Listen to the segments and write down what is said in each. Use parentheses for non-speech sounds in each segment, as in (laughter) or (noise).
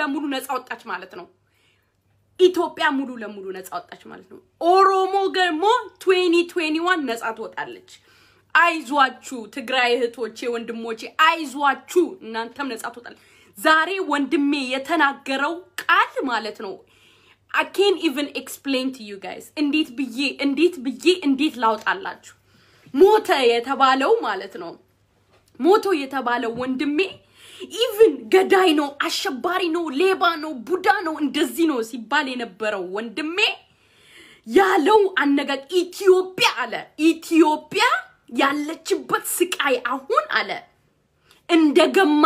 ለሙሉ ነፃ ወጣች ማለት ነው። ኢትዮጵያ ሙሉ ለሙሉ ነፃ ወጣች ማለት ነው። ኦሮሞ ደግሞ ትዌኒ ትዌኒ ነፃ ትወጣለች። አይዟችሁ ትግራይ እህቶቼ፣ ወንድሞቼ አይዟችሁ፣ እናንተም ነፃ ትወጣለች። ዛሬ ወንድሜ የተናገረው ቃል ማለት ነው አይ ካን ኢቨን ኤክስፕሌን ቱ ዩ ጋይስ እንዴት ብዬ እንዴት ብዬ እንዴት ላውጣላችሁ ሞተ የተባለው ማለት ነው ሞቶ የተባለው ወንድሜ ኢቭን ገዳይ ነው፣ አሸባሪ ነው፣ ሌባ ነው፣ ቡዳ ነው፣ እንደዚህ ነው ሲባል የነበረው ወንድሜ ያለው አነጋገር ኢትዮጵያ አለ ኢትዮጵያ ያለችበት ስቃይ አሁን አለ እንደገማ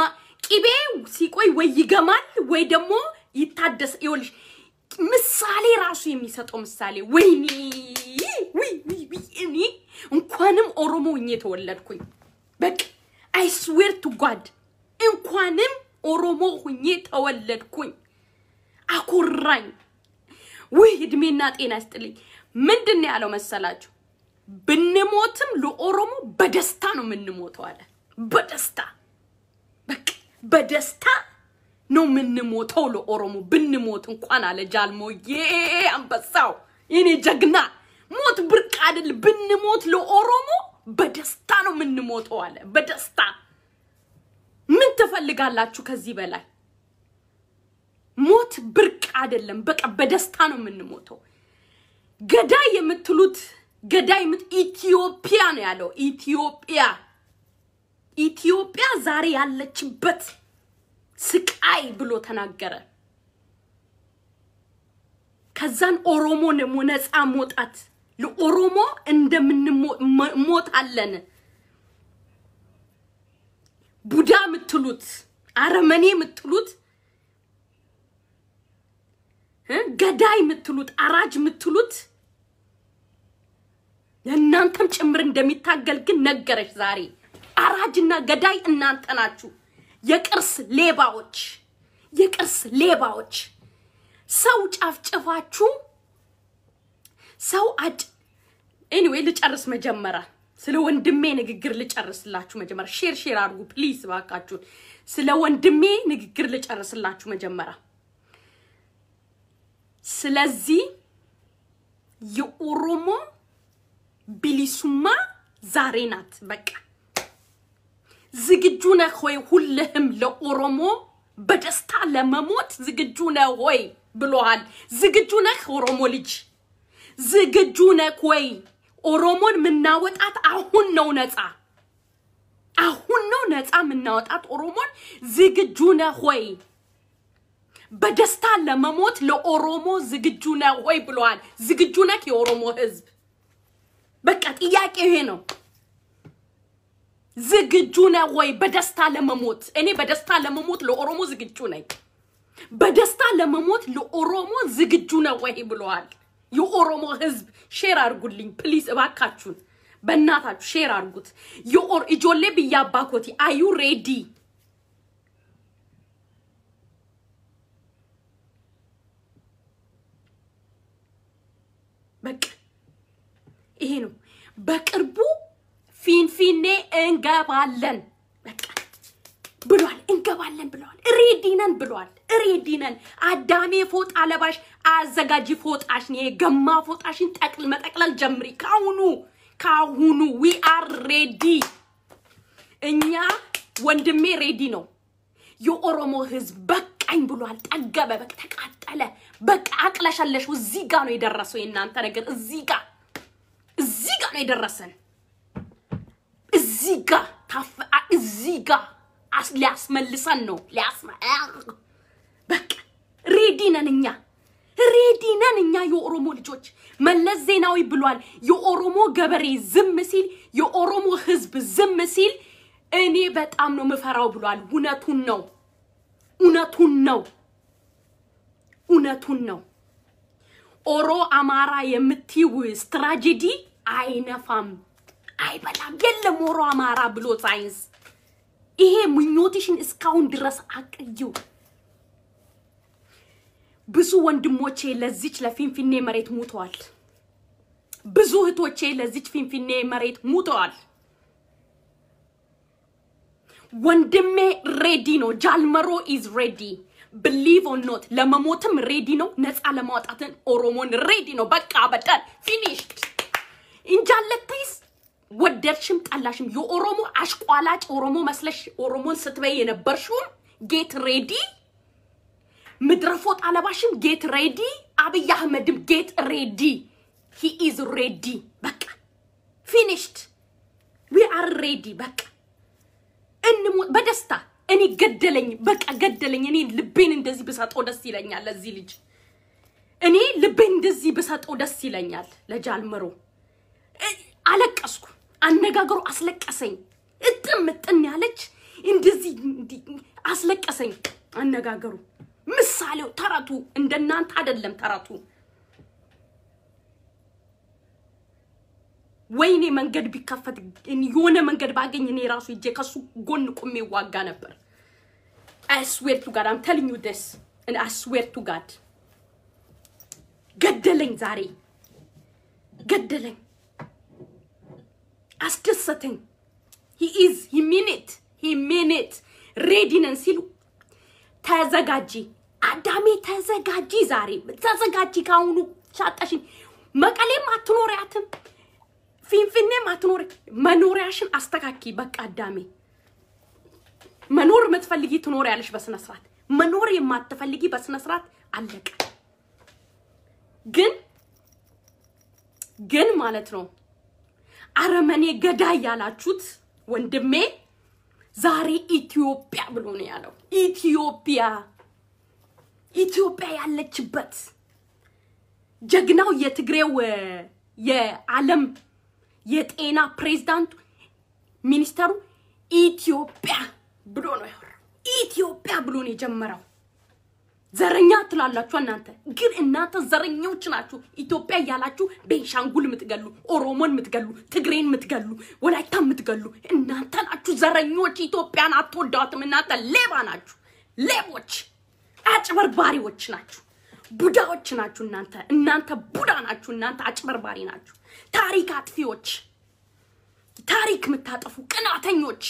ቂቤ ሲቆይ ወይ ይገማል ወይ ደግሞ ይታደስ። ይኸውልሽ ምሳሌ ራሱ የሚሰጠው ምሳሌ ወይኔ እኔ እንኳንም ኦሮሞ ሆኜ የተወለድኩኝ በቃ አይ ስዌር ቱ ጓድ እንኳንም ኦሮሞ ሁኜ ተወለድኩኝ። አኮራኝ። ውይ እድሜና ጤና ይስጥልኝ። ምንድን ነው ያለው መሰላችሁ? ብንሞትም ለኦሮሞ በደስታ ነው የምንሞተው አለ። በደስታ በደስታ ነው የምንሞተው ለኦሮሞ ብንሞት እንኳን አለ ጃልሞዬ አንበሳው የኔ ጀግና። ሞት ብርቅ አይደል፣ ብንሞት ለኦሮሞ በደስታ ነው የምንሞተው አለ። በደስታ ትፈልጋላችሁ ከዚህ በላይ? ሞት ብርቅ አይደለም። በቃ በደስታ ነው የምንሞተው። ገዳይ የምትሉት ገዳይ የምት ኢትዮጵያ ነው ያለው። ኢትዮጵያ ኢትዮጵያ ዛሬ ያለችበት ስቃይ ብሎ ተናገረ። ከዛን ኦሮሞ ነጻ መውጣት ለኦሮሞ አለን። ቡዳ የምትሉት አረመኔ የምትሉት ገዳይ የምትሉት አራጅ የምትሉት ለእናንተም ጭምር እንደሚታገል ግን ነገረች ዛሬ። አራጅና ገዳይ እናንተ ናችሁ፣ የቅርስ ሌባዎች፣ የቅርስ ሌባዎች። ሰው ጫፍጭፋችሁ ሰው አጭ ኤኒዌይ ልጨርስ መጀመሪያ ስለ ወንድሜ ንግግር ልጨርስላችሁ። መጀመሪያ ሼር ሼር አድርጉ ፕሊስ ባካችሁን። ስለ ወንድሜ ንግግር ልጨርስላችሁ መጀመሪያ። ስለዚህ የኦሮሞ ቢሊሱማ ዛሬ ናት። በቃ ዝግጁ ነህ ሆይ? ሁልህም ለኦሮሞ በደስታ ለመሞት ዝግጁ ነህ ሆይ ብሎሃል። ዝግጁ ነህ ኦሮሞ ልጅ? ዝግጁ ነህ ወይ። ኦሮሞን ምናወጣት አሁን ነው ነፃ አሁን ነው ነፃ ምናወጣት ኦሮሞን። ዝግጁ ነህ ሆይ በደስታ ለመሞት ለኦሮሞ ዝግጁ ነህ ሆይ ብለዋል። ዝግጁ ነህ የኦሮሞ ህዝብ? በቃ ጥያቄ ይሄ ነው። ዝግጁ ነህ ወይ በደስታ ለመሞት? እኔ በደስታ ለመሞት ለኦሮሞ ዝግጁ ነኝ። በደስታ ለመሞት ለኦሮሞ ዝግጁ ነህ ወይ ብለዋል። የኦሮሞ ህዝብ ሼር አድርጉልኝ ፕሊዝ፣ እባካችሁን በእናታችሁ ሼር አድርጉት። የኦር ኢጆሌ ብያባኮቲ አዩ ሬዲ በቃ ይሄ ነው። በቅርቡ ፊንፊኔ እንገባለን። በቃ ብሏል። እንገባለን ብለዋል። ሬዲነን ብሏል። ሬዲነን አዳሜ ፎጣ ለባሽ አዘጋጂ ፎጣሽን የገማ ፎጣሽን ጠቅል መጠቅለል ጀምሪ ካሁኑ ካሁኑ። ዊ አር ሬዲ እኛ ወንድሜ ሬዲ ነው። የኦሮሞ ህዝብ በቃኝ ብሏል። ጠገበ፣ በቃ ተቃጠለ፣ በቃ አቅለሸለሽ። እዚህ ጋ ነው የደረሰው የእናንተ ነገር። እዚህ ጋ እዚህ ጋ ነው የደረሰን። እዚህ ጋ እዚህ ጋ ሊያስመልሰን ነው። በቃ ሬዲ ነን እኛ ሬዲ ነን እኛ የኦሮሞ ልጆች። መለስ ዜናዊ ብሏል። የኦሮሞ ገበሬ ዝም ሲል፣ የኦሮሞ ህዝብ ዝም ሲል እኔ በጣም ነው ምፈራው ብሏል። እውነቱን ነው፣ እውነቱን ነው፣ እውነቱን ነው። ኦሮ አማራ የምትይው ስትራቴጂ አይነፋም፣ አይበላም። የለም ኦሮ አማራ ብሎ ሳይንስ ይሄ ምኞትሽን እስካሁን ድረስ አቅየው። ብዙ ወንድሞቼ ለዚች ለፊንፊኔ መሬት ሙተዋል። ብዙ እህቶቼ ለዚች ፊንፊኔ መሬት ሙተዋል። ወንድሜ ሬዲ ነው። ጃልመሮ ኢዝ ሬዲ ብሊቭ ኦር ኖት፣ ለመሞትም ሬዲ ነው። ነፃ ለማውጣትን ኦሮሞን ሬዲ ነው። በቃ በደል ፊኒሽድ እንጃለተይስ ወደድሽም ጠላሽም የኦሮሞ አሽቋላጭ ኦሮሞ መስለሽ ኦሮሞን ስትበይ የነበርሽውም ጌት ሬዲ፣ ምድረፎጣ አለባሽም ጌት ሬዲ፣ አብይ አህመድም ጌት ሬዲ። ሂ ኢዝ ሬዲ። በቃ ፊኒሽድ። ዊ አር ሬዲ። በቃ እንሞ በደስታ እኔ ገደለኝ፣ በቃ ገደለኝ። እኔ ልቤን እንደዚህ ብሰጠው ደስ ይለኛል ለዚህ ልጅ። እኔ ልቤን እንደዚህ ብሰጠው ደስ ይለኛል ለጃልመሮ። አለቀስኩ። አነጋገሩ አስለቀሰኝ። እጥም እጥን ያለች እንደዚህ አስለቀሰኝ። አነጋገሩ፣ ምሳሌው፣ ተረቱ እንደናንተ አይደለም ተረቱ። ወይኔ መንገድ ቢከፈት የሆነ መንገድ ባገኝ እኔ ራሱ እጄ ከሱ ጎን ቁሜ ዋጋ ነበር። አስዌር ቱ ጋድ አም ቴሊንግ ዩ ዲስ አስዌር ቱ ጋድ ገደለኝ፣ ዛሬ ገደለኝ። አስደሰተኝ። ሂ ኢዝ ሂ ሚኒት ሂ ሚኒት ሬዲ ነን ሲሉ ተዘጋጂ አዳሜ ተዘጋጂ፣ ዛሬ ተዘጋጂ። ከአሁኑ ሻጠሽን መቀሌም አትኖሪያትም፣ ፊንፊኔም አትኖሪ። መኖሪያሽን አስተካኪ። በቃ አዳሜ መኖር የምትፈልጊ ትኖሪያለሽ በስነስርዓት፣ መኖር የማትፈልጊ በስነስርዓት አለቀ። ግን ግን ማለት ነው አረመኔ ገዳይ ያላችሁት ወንድሜ ዛሬ ኢትዮጵያ ብሎ ነው ያለው። ኢትዮጵያ ኢትዮጵያ ያለችበት ጀግናው የትግሬው የዓለም የጤና ፕሬዝዳንቱ ሚኒስተሩ ኢትዮጵያ ብሎ ነው ያወራው። ኢትዮጵያ ብሎ ነው የጀመረው። ዘረኛ ትላላችሁ እናንተ ግን እናንተ ዘረኞች ናችሁ። ኢትዮጵያ እያላችሁ ቤንሻንጉል የምትገሉ፣ ኦሮሞን የምትገሉ፣ ትግሬን የምትገሉ፣ ወላይታ የምትገሉ እናንተ ናችሁ ዘረኞች። ኢትዮጵያን አትወዳትም። እናንተ ሌባ ናችሁ፣ ሌቦች፣ አጭበርባሪዎች ናችሁ፣ ቡዳዎች ናችሁ። እናንተ እናንተ ቡዳ ናችሁ። እናንተ አጭበርባሪ ናችሁ። ታሪክ አጥፊዎች፣ ታሪክ የምታጠፉ ቅናተኞች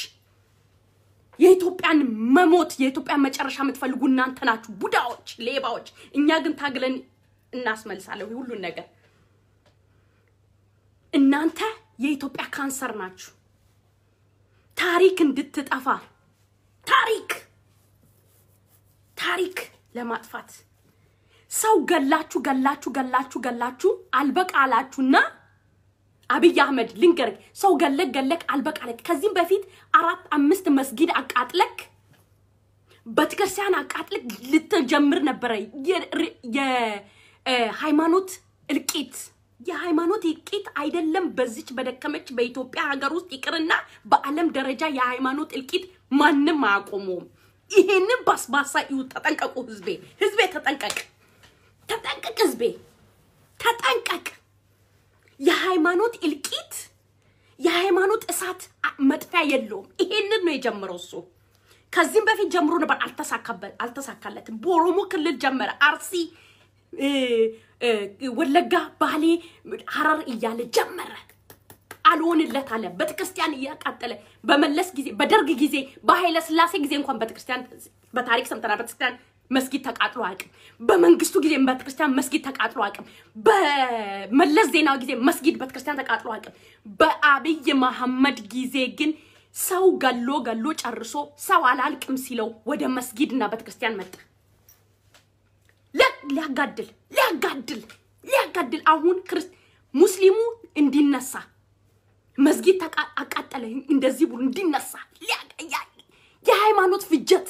የኢትዮጵያን መሞት የኢትዮጵያን መጨረሻ የምትፈልጉ እናንተ ናችሁ፣ ቡዳዎች፣ ሌባዎች። እኛ ግን ታግለን እናስመልሳለሁ ሁሉን ነገር። እናንተ የኢትዮጵያ ካንሰር ናችሁ። ታሪክ እንድትጠፋ ታሪክ ታሪክ ለማጥፋት ሰው ገላችሁ ገላችሁ ገላችሁ ገላችሁ አልበቃ አላችሁና አብይ አህመድ ልንገርህ፣ ሰው ገለክ ገለክ አልበቃለክ። ከዚህም በፊት አራት አምስት መስጊድ አቃጥለክ ቤተክርስቲያን አቃጥለክ ልትጀምር ነበረ። የሃይማኖት እልቂት የሃይማኖት እልቂት አይደለም በዚች በደከመች በኢትዮጵያ ሀገር ውስጥ ይቅርና በዓለም ደረጃ የሃይማኖት እልቂት ማንም አያቆመውም። ይሄንን ባስባሳ ይሁት ተጠንቀቁ፣ ህዝቤ ህዝቤ ተጠንቀቅ፣ ተጠንቀቅ፣ ህዝቤ ተጠንቀቅ። የሃይማኖት እልቂት፣ የሃይማኖት እሳት መጥፊያ የለውም። ይሄንን ነው የጀመረው እሱ። ከዚህም በፊት ጀምሮ ነበር፣ አልተሳካለትም። በኦሮሞ ክልል ጀመረ። አርሲ፣ ወለጋ፣ ባሌ፣ ሀረር እያለ ጀመረ። አልሆንለት አለ። ቤተክርስቲያን እያቃጠለ በመለስ ጊዜ፣ በደርግ ጊዜ፣ በኃይለ ስላሴ ጊዜ እንኳን ቤተክርስቲያን በታሪክ ሰምተናል። ቤተክርስቲያን መስጊድ ተቃጥሎ አቅም በመንግስቱ ጊዜ ቤተክርስቲያን መስጊድ ተቃጥሎ አቅም በመለስ ዜናዊ ጊዜ መስጊድ ቤተክርስቲያን ተቃጥሎ አቅም በአብይ መሐመድ ጊዜ ግን ሰው ገሎ ገሎ ጨርሶ ሰው አላልቅም ሲለው ወደ መስጊድና ቤተክርስቲያን መጣ። ሊያጋድል ሊያጋድል ሊያጋድል አሁን ክርስት ሙስሊሙ እንዲነሳ መስጊድ አቃጠለ እንደዚህ ብሎ እንዲነሳ የሃይማኖት ፍጀት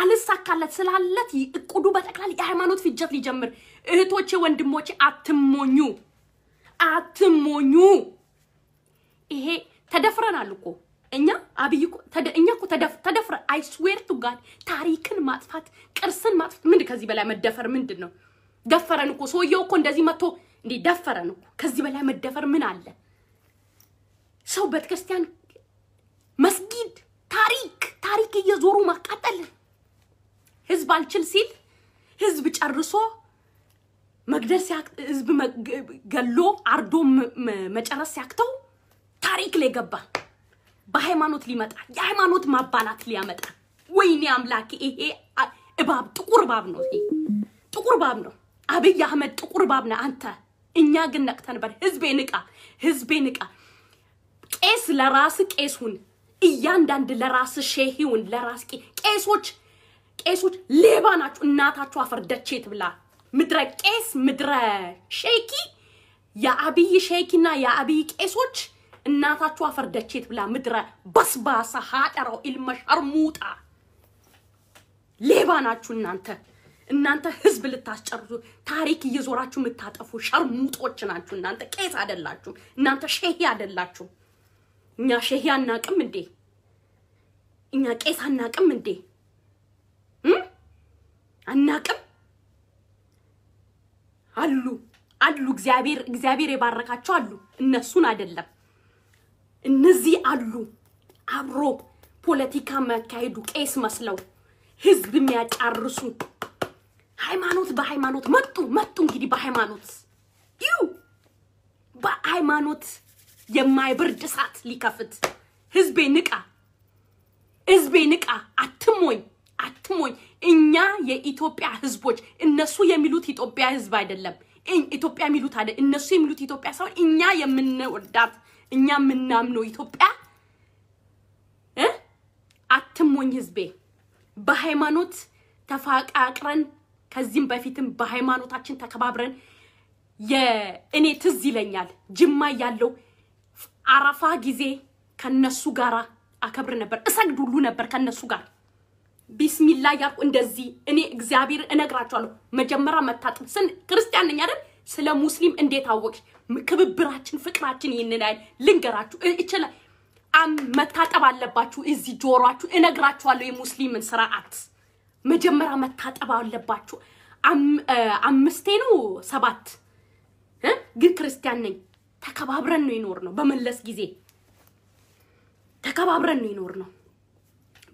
አልሳካለት ስላለት እቅዱ በጠቅላላ የሃይማኖት ፍጀት ሊጀምር። እህቶቼ ወንድሞቼ፣ አትሞኙ አትሞኙ። ይሄ ተደፍረናል እኮ እኛ አብይ እኛ እኮ ተደፍረ አይስዌር ቱ ጋድ ታሪክን ማጥፋት ቅርስን ማጥፋት ምንድ ከዚህ በላይ መደፈር ምንድን ነው? ደፈረን እኮ ሰውየው እኮ እንደዚህ መጥቶ እንዴ ደፈረን እኮ። ከዚህ በላይ መደፈር ምን አለ? ሰው ቤተክርስቲያን መስጊድ ታሪክ ታሪክ እየዞሩ ማቃጠልን ህዝብ አልችል ሲል ህዝብ ጨርሶ መግደል ህዝብ ገሎ አርዶ መጨረስ ሲያክተው ታሪክ ላይ ገባ። በሃይማኖት ሊመጣ የሃይማኖት ማባላት ሊያመጣ። ወይኔ አምላክ! ይሄ እባብ ጥቁር እባብ ነው። ይሄ ጥቁር እባብ ነው። አብይ አህመድ ጥቁር እባብ ነህ አንተ። እኛ ግን ነቅተ ነበር። ህዝቤ ንቃ፣ ህዝቤ ንቃ። ቄስ ለራስ ቄሱን እያንዳንድ ለራስ ሼሂውን ለራስ ቄሶች ቄሶች ሌባ ናችሁ። እናታችሁ አፈርደቼ ብላ ምድረ ቄስ ምድረ ሼኪ የአብይ ሼኪና የአብይ ቄሶች እናታችሁ አፈርደቼ ብላ ምድረ በስባሳ ሀጠራው ኢልመሻር ሙጣ ሌባ ናችሁ እናንተ እናንተ ህዝብ ልታስጨርሱ ታሪክ እየዞራችሁ የምታጠፉ ሸርሙጦች ናችሁ። እናንተ ቄስ አይደላችሁ እናንተ ሼሂ አይደላችሁም። እኛ ሼሂ አናቅም እንዴ? እኛ ቄስ አናቅም እንዴ? አናቅም አሉ አሉ እግዚአብሔር እግዚአብሔር የባረካቸው አሉ። እነሱን አይደለም እነዚህ አሉ አብሮ ፖለቲካ የሚያካሄዱ ቄስ መስለው ህዝብ የሚያጫርሱ ሃይማኖት በሃይማኖት መጡ መጡ። እንግዲህ በሃይማኖት ዩ በሃይማኖት የማይብርድ እሳት ሊከፍት ህዝቤ ንቃ፣ ህዝቤ ንቃ፣ አትሞኝ አትሞኝ እኛ የኢትዮጵያ ህዝቦች እነሱ የሚሉት ኢትዮጵያ ህዝብ አይደለም። ኢትዮጵያ የሚሉት አለ እነሱ የሚሉት ኢትዮጵያ ሳይሆን እኛ የምንወዳት እኛ የምናምነው ኢትዮጵያ አትሞኝ ህዝቤ። በሃይማኖት ተፋቃቅረን ከዚህም በፊትም በሃይማኖታችን ተከባብረን የእኔ ትዝ ይለኛል ጅማ ያለው አረፋ ጊዜ ከነሱ ጋር አከብር ነበር፣ እሰግድ ሁሉ ነበር ከነሱ ጋር ቢስሚላ ያልኩ እንደዚህ እኔ እግዚአብሔር እነግራቸዋለሁ። መጀመሪያ መታጠብ ስን ክርስቲያን ነኝ አይደል? ስለ ሙስሊም እንዴት አወቅሽ? ክብብራችን፣ ፍቅራችን ይህንን አይል ልንገራችሁ ይችላል። አም መታጠብ አለባችሁ። እዚህ ጆሯችሁ እነግራችኋለሁ። የሙስሊምን ስርዓት መጀመሪያ መታጠብ አለባችሁ። አምስቴ ነው ሰባት ግን ክርስቲያን ነኝ። ተከባብረን ነው ይኖር ነው በመለስ ጊዜ ተከባብረን ነው ይኖር ነው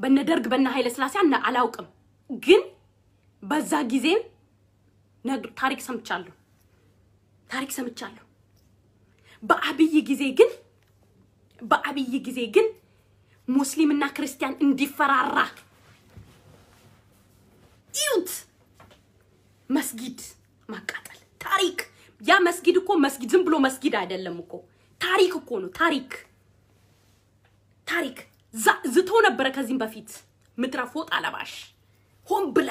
በነ ደርግ በነ ኃይለ ስላሴ አላውቅም፣ ግን በዛ ጊዜ ታሪክ ሰምቻለሁ ታሪክ ሰምቻለሁ። በአብይ ጊዜ ግን በአብይ ጊዜ ግን ሙስሊምና ክርስቲያን እንዲፈራራ እዩት፣ መስጊድ ማቃጠል ታሪክ። ያ መስጊድ እኮ መስጊድ ዝም ብሎ መስጊድ አይደለም እኮ ታሪክ እኮ ነው ታሪክ ታሪክ ዝቶ ነበረ ከዚህም በፊት ምድረ ፎጥ ለባሽ ሆን ብላ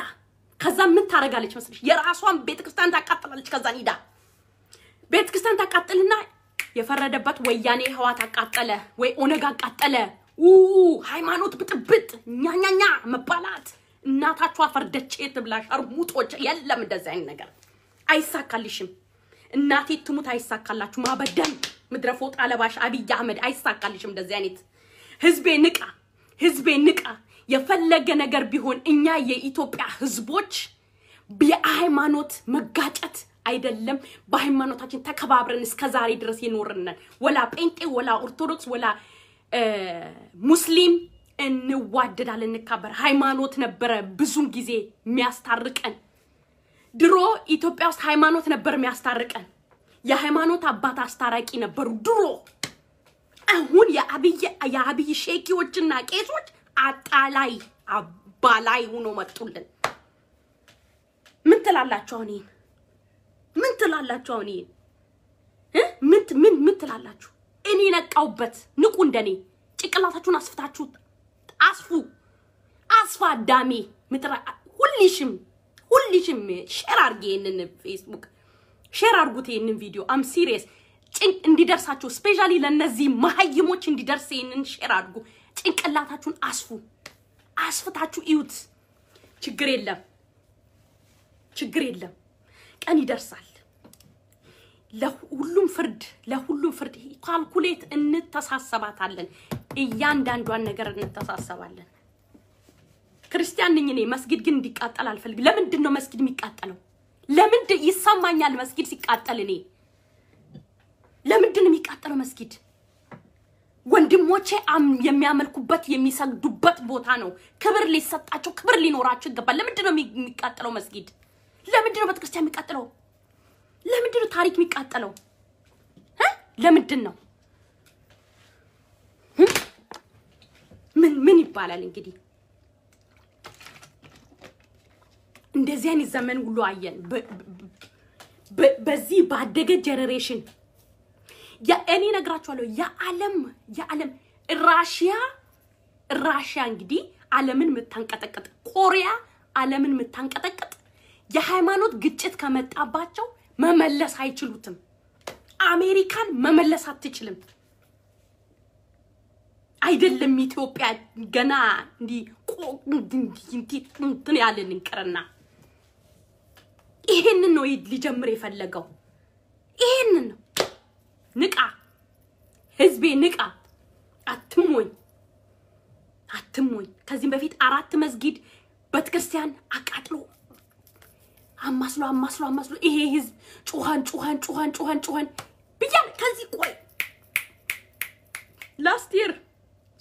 ከዛ ምን ታደርጋለች መስልሽ? የራሷን ቤተክርስቲያን ታቃጥላለች። ከዛን ሂዳ ቤተክርስቲያን ታቃጥልና የፈረደበት ወያኔ ህዋት አቃጠለ ወይ ኦነግ አቃጠለ ሃይማኖት ብጥብጥ ኛኛኛ መባላት እናታችሁ ፈርደቼ ትብላሽ አርሙጦች። የለም እንደዚ አይነት ነገር አይሳካልሽም። እናቴ ትሙት አይሳካላችሁ። ማበደም ምድረ ፎጥ አለባሽ አብይ አህመድ አይሳካልሽም እንደዚህ አይነት ህዝቤ ንቃ፣ ህዝቤ ንቃ። የፈለገ ነገር ቢሆን እኛ የኢትዮጵያ ህዝቦች የሃይማኖት መጋጨት አይደለም። በሃይማኖታችን ተከባብረን እስከ ዛሬ ድረስ የኖርነን ወላ ጴንጤ ወላ ኦርቶዶክስ ወላ ሙስሊም እንዋደዳል፣ እንካበር። ሃይማኖት ነበረ ብዙን ጊዜ የሚያስታርቀን። ድሮ ኢትዮጵያ ውስጥ ሃይማኖት ነበር የሚያስታርቀን። የሃይማኖት አባት አስታራቂ ነበሩ ድሮ። አሁን የአብይ ሼኪዎችና ቄሶች አጣላይ አባላይ ሆኖ መጡልን። ምን ትላላችሁ አሁን? ይሄን ምን ትላላችሁ አሁን? ይሄን ምን ምን ምን ትላላችሁ? እኔ ነቃውበት። ንቁ፣ እንደኔ ጭቅላታችሁን አስፍታችሁ አስፉ። አስፋ አዳሜ ምጥራ ሁልሽም ሁልሽም ሼር አርጌ ይሄንን ፌስቡክ ሼር አርጉት ይሄንን ቪዲዮ አም ሲሪየስ ጭንቅ እንዲደርሳቸው ስፔሻሊ ለእነዚህ መሀይሞች እንዲደርስ ይህንን ሼር አድርጉ። ጭንቅላታችሁን አስፉ፣ አስፍታችሁ እዩት። ችግር የለም፣ ችግር የለም። ቀን ይደርሳል። ለሁሉም ፍርድ ለሁሉም ፍርድ ካልኩሌት እንተሳሰባታለን። እያንዳንዷን ነገር እንተሳሰባለን። ክርስቲያን ነኝ እኔ። መስጊድ ግን እንዲቃጠል አልፈልግም። ለምንድን ነው መስጊድ የሚቃጠለው? ለምንድን ይሰማኛል መስጊድ ሲቃጠል እኔ ለምንድን የሚቃጠለው መስጊድ? ወንድሞቼ የሚያመልኩበት የሚሰግዱበት ቦታ ነው። ክብር ሊሰጣቸው ክብር ሊኖራቸው ይገባል። ለምንድን ነው የሚቃጠለው መስጊድ? ለምንድን ነው ቤተክርስቲያን የሚቃጠለው? ለምንድን ነው ታሪክ የሚቃጠለው? ለምንድን ነው ምን ምን ይባላል እንግዲህ እንደዚህ አይነት ዘመን ሁሉ አየን። በዚህ ባደገ ጀኔሬሽን እኔ ነግራችኋለሁ። የዓለም የዓለም ራሽያ ራሽያ እንግዲህ ዓለምን የምታንቀጠቅጥ ኮሪያ ዓለምን የምታንቀጠቅጥ የሃይማኖት ግጭት ከመጣባቸው መመለስ አይችሉትም። አሜሪካን መመለስ አትችልም። አይደለም ኢትዮጵያ ገና እንዲህ ያለን እንቅርና ይሄንን ነው ሊጀምር የፈለገው ይሄንን ነው። ንቃ፣ ህዝቤ ንቃ። አትሞኝ አትሞኝ። ከዚህም በፊት አራት መስጊድ ቤተክርስቲያን አቃጥሎ አማስሎ አማስሎ አማስሎ ይሄ ህዝብ ጩኸን ጩኸን ጩኸን ጩኸን ጩኸን ብያል። ከዚህ ቆይ ላስት ይር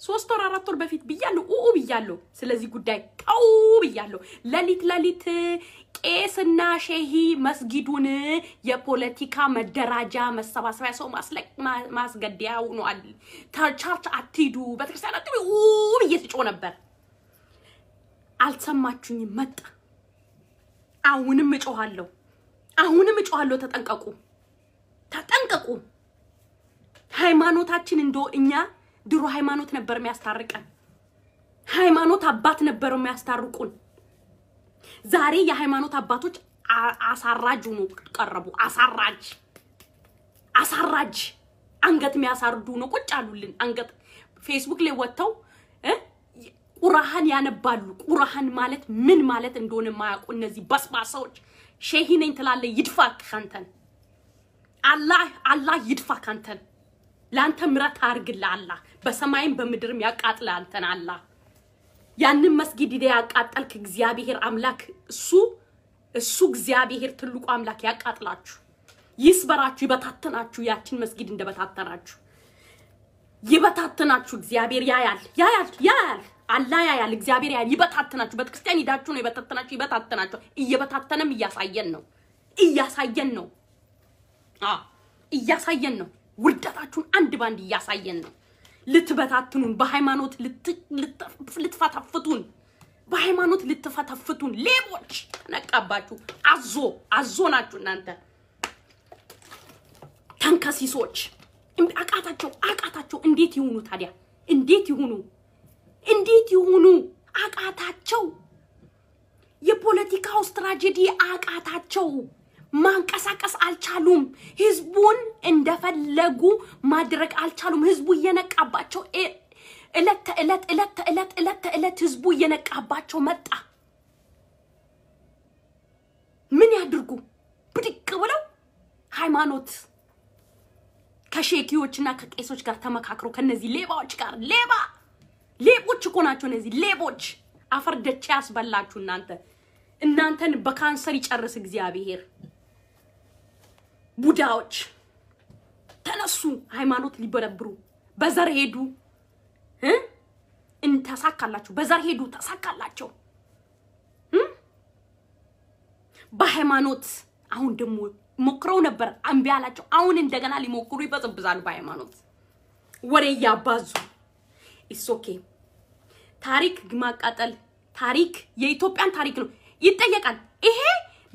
ሶስት ወር አራት ወር በፊት ብያለሁ ኡኡ ብያለሁ ስለዚህ ጉዳይ ጠው ብያለሁ። ለሊት ለሊት ቄስና ሼሂ መስጊዱን የፖለቲካ መደራጃ መሰባሰቢያ ሰው ማስለቅ ማስገደያ ሆኗል። ተቻርች አትሂዱ፣ ቤተክርስቲያን አትሂዱ ብዬ ስጮ ነበር። አልሰማችሁኝም። መጣ። አሁንም እጮኋለሁ፣ አሁንም እጮኋለሁ። ተጠንቀቁ፣ ተጠንቀቁ። ሃይማኖታችን እንዶ እኛ ድሮ ሃይማኖት ነበር የሚያስታርቀን ሃይማኖት አባት ነበረው የሚያስታርቁን። ዛሬ የሃይማኖት አባቶች አሳራጅ ሆኖ ቀረቡ። አሳራጅ አሳራጅ አንገት የሚያሳርዱ ነው ቁጭ አሉልን። አንገት ፌስቡክ ላይ ወጥተው ቁርአን ያነባሉ። ቁርአን ማለት ምን ማለት እንደሆነ የማያውቁ እነዚህ በስባሳዎች። ሼሂ ነኝ ትላለ፣ ይድፋ ካንተን አላህ አላህ ይድፋ ካንተን። ለአንተ ምረት አርግልህ አላህ፣ በሰማይም በምድርም ያቃጥልህ አንተን አላህ ያንን መስጊድ ሂደህ ያቃጠልክ እግዚአብሔር አምላክ እሱ እሱ እግዚአብሔር ትልቁ አምላክ ያቃጥላችሁ፣ ይስበራችሁ፣ ይበታተናችሁ። ያችን መስጊድ እንደበታተናችሁ ይበታተናችሁ። እግዚአብሔር ያያል፣ ያያል፣ ያያል። አላ ያያል፣ እግዚአብሔር ያያል። ይበታተናችሁ። ቤተክርስቲያን ሂዳችሁ ነው ይበታተናችሁ፣ ይበታተናችሁ። እየበታተነም እያሳየን ነው፣ እያሳየን ነው፣ እያሳየን ነው። ውርደታችሁን አንድ ባንድ እያሳየን ነው። ልትበታትኑን፣ በሃይማኖት ልትፈተፍቱን፣ በሃይማኖት ልትፈተፍቱን ሌቦች ተነቃባችሁ አዞ አዞ ናችሁ እናንተ ተንከሲሶች። አቃታቸው አቃታቸው። እንዴት ይሁኑ ታዲያ? እንዴት ይሁኑ? እንዴት ይሁኑ? አቃታቸው። የፖለቲካው ስትራቴጂ አቃታቸው። ማንቀሳቀስ አልቻሉም። ህዝቡን እንደፈለጉ ማድረግ አልቻሉም። ህዝቡ እየነቃባቸው እለት ተእለት እለት ተዕለት እለት ተእለት ህዝቡ እየነቃባቸው መጣ። ምን ያድርጉ? ብድቅ ብለው ሃይማኖት ከሼኪዎችና ከቄሶች ጋር ተመካክሮ ከነዚህ ሌባዎች ጋር ሌባ ሌቦች እኮ ናቸው እነዚህ ሌቦች። አፈር ደቼ ያስበላችሁ እናንተ እናንተን በካንሰር ይጨርስ እግዚአብሔር። ቡዳዎች ተነሱ፣ ሃይማኖት ሊበረብሩ በዘር ሄዱ፣ ተሳካላቸው። በዘር ሄዱ፣ ተሳካላቸው በሃይማኖት አሁን ደግሞ ሞክረው ነበር፣ እምቢ አላቸው። አሁን እንደገና ሊሞክሩ ይበዘብዛሉ። በሃይማኖት ወሬ እያባዙ ኢሶኬ ታሪክ ግማቃጠል ታሪክ የኢትዮጵያን ታሪክ ነው፣ ይጠየቃል። ይሄ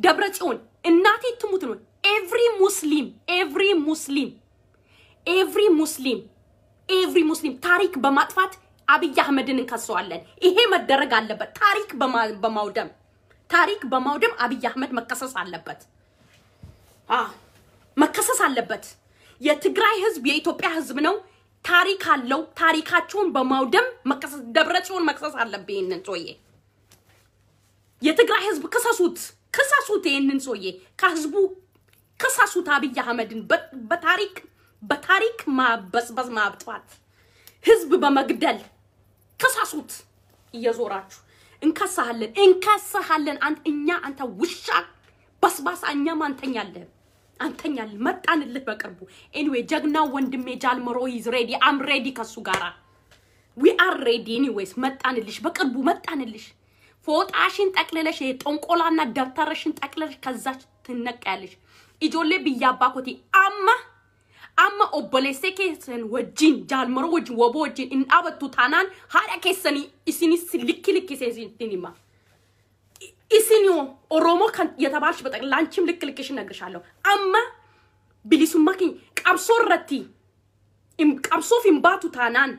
ደብረ ጽዮን እናቴ ትሙት ነው። ኤቭሪ ሙስሊም ኤቭሪ ሙስሊም ኤቭሪ ሙስሊም ኤቭሪ ሙስሊም ታሪክ በማጥፋት አብይ አህመድን እንከሰዋለን። ይሄ መደረግ አለበት። ታሪክ በማውደም ታሪክ በማውደም አብይ አህመድ መከሰስ አለበት፣ መከሰስ አለበት። የትግራይ ህዝብ የኢትዮጵያ ህዝብ ነው። ታሪክ አለው። ታሪካቸውን በማውደም መከሰስ ደብረጽዮን መክሰስ አለብህ። ይህንን ሰውዬ የትግራይ ህዝብ ክሰሱት፣ ክሰሱት። ይህንን ጾዬ ከህዝቡ ክሰሱት አብይ አህመድን በታሪክ በታሪክ ማበስበስ ማብጥፋት ህዝብ በመግደል ከሳሱት እየዞራችሁ እንከሳሃለን እንከሳሃለን እኛ አንተ ውሻ በስባሳ እኛም አንተኛለን አንተኛለን መጣንልህ በቅርቡ ኤኒዌይ ጀግናው ወንድሜ ጃልመሮ ኢዝ ሬዲ አም ሬዲ ከሱ ጋራ ዊ አር ሬዲ ኤኒዌይስ መጣንልሽ በቅርቡ መጣንልሽ ፎጣሽን ጠቅልለሽ የጠንቆላና ደብተረሽን ጠቅልለሽ ከዛች ትነቀያለሽ ijoollee biyya abbaa kooti amma amma obboleessee keessan wajjin jaalmaroo wajjin woboo wajjin hin dhaabattu taanaan haadha keessanii isinis likki likkisee ittiin hima. Isin Oromoo kan የተባልሽ በጠቅላ አንቺም ልክ ልክሽን እነግርሻለሁ። አማ ቢሊሱማ ኪኝ ቀብሶ እረቲ ቀብሶፍ hin baatu taanaan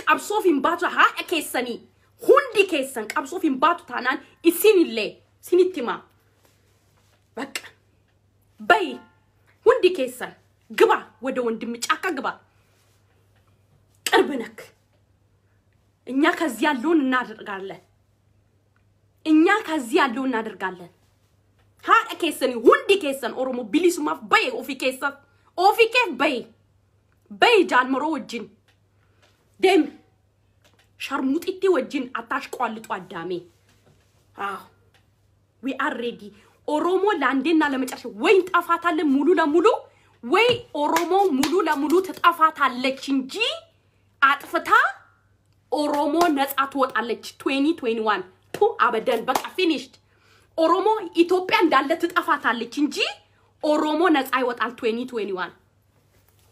qabsoof hin baatu haadha keessanii hundi keessan qabsoof hin baatu taanaan isinillee isinitti hima. Bakka በይ ወንድ ኬሰን ግባ፣ ወደ ወንድም ጫካ ግባ። ቅርብ ነክ። እኛ ከዚህ ያለውን እናደርጋለን። እኛ ከዚህ ያለውን እናደርጋለን። ሀደ ኬሰን ሁንድ ኬሰን ኦሮሞ ቢሊሱማፍ በይ ኦፊ ኬሰ ኦፊ ኬፍ በይ በይ ጃልመሮ ወጅን ደም ሸርሙጢቲ ወጅን አታሽቋልጡ አዳሜ ዊ አር ሬዲ ኦሮሞ ለአንዴና ለመጨረሻ ወይ እንጠፋታለን ሙሉ ለሙሉ ወይ ኦሮሞ ሙሉ ለሙሉ ትጠፋታለች እንጂ አጥፍታ ኦሮሞ ነጻ ትወጣለች። 2021 ቱ አበደን በቃ ፊኒሽድ። ኦሮሞ ኢትዮጵያ እንዳለ ትጠፋታለች እንጂ ኦሮሞ ነጻ ይወጣል። 2021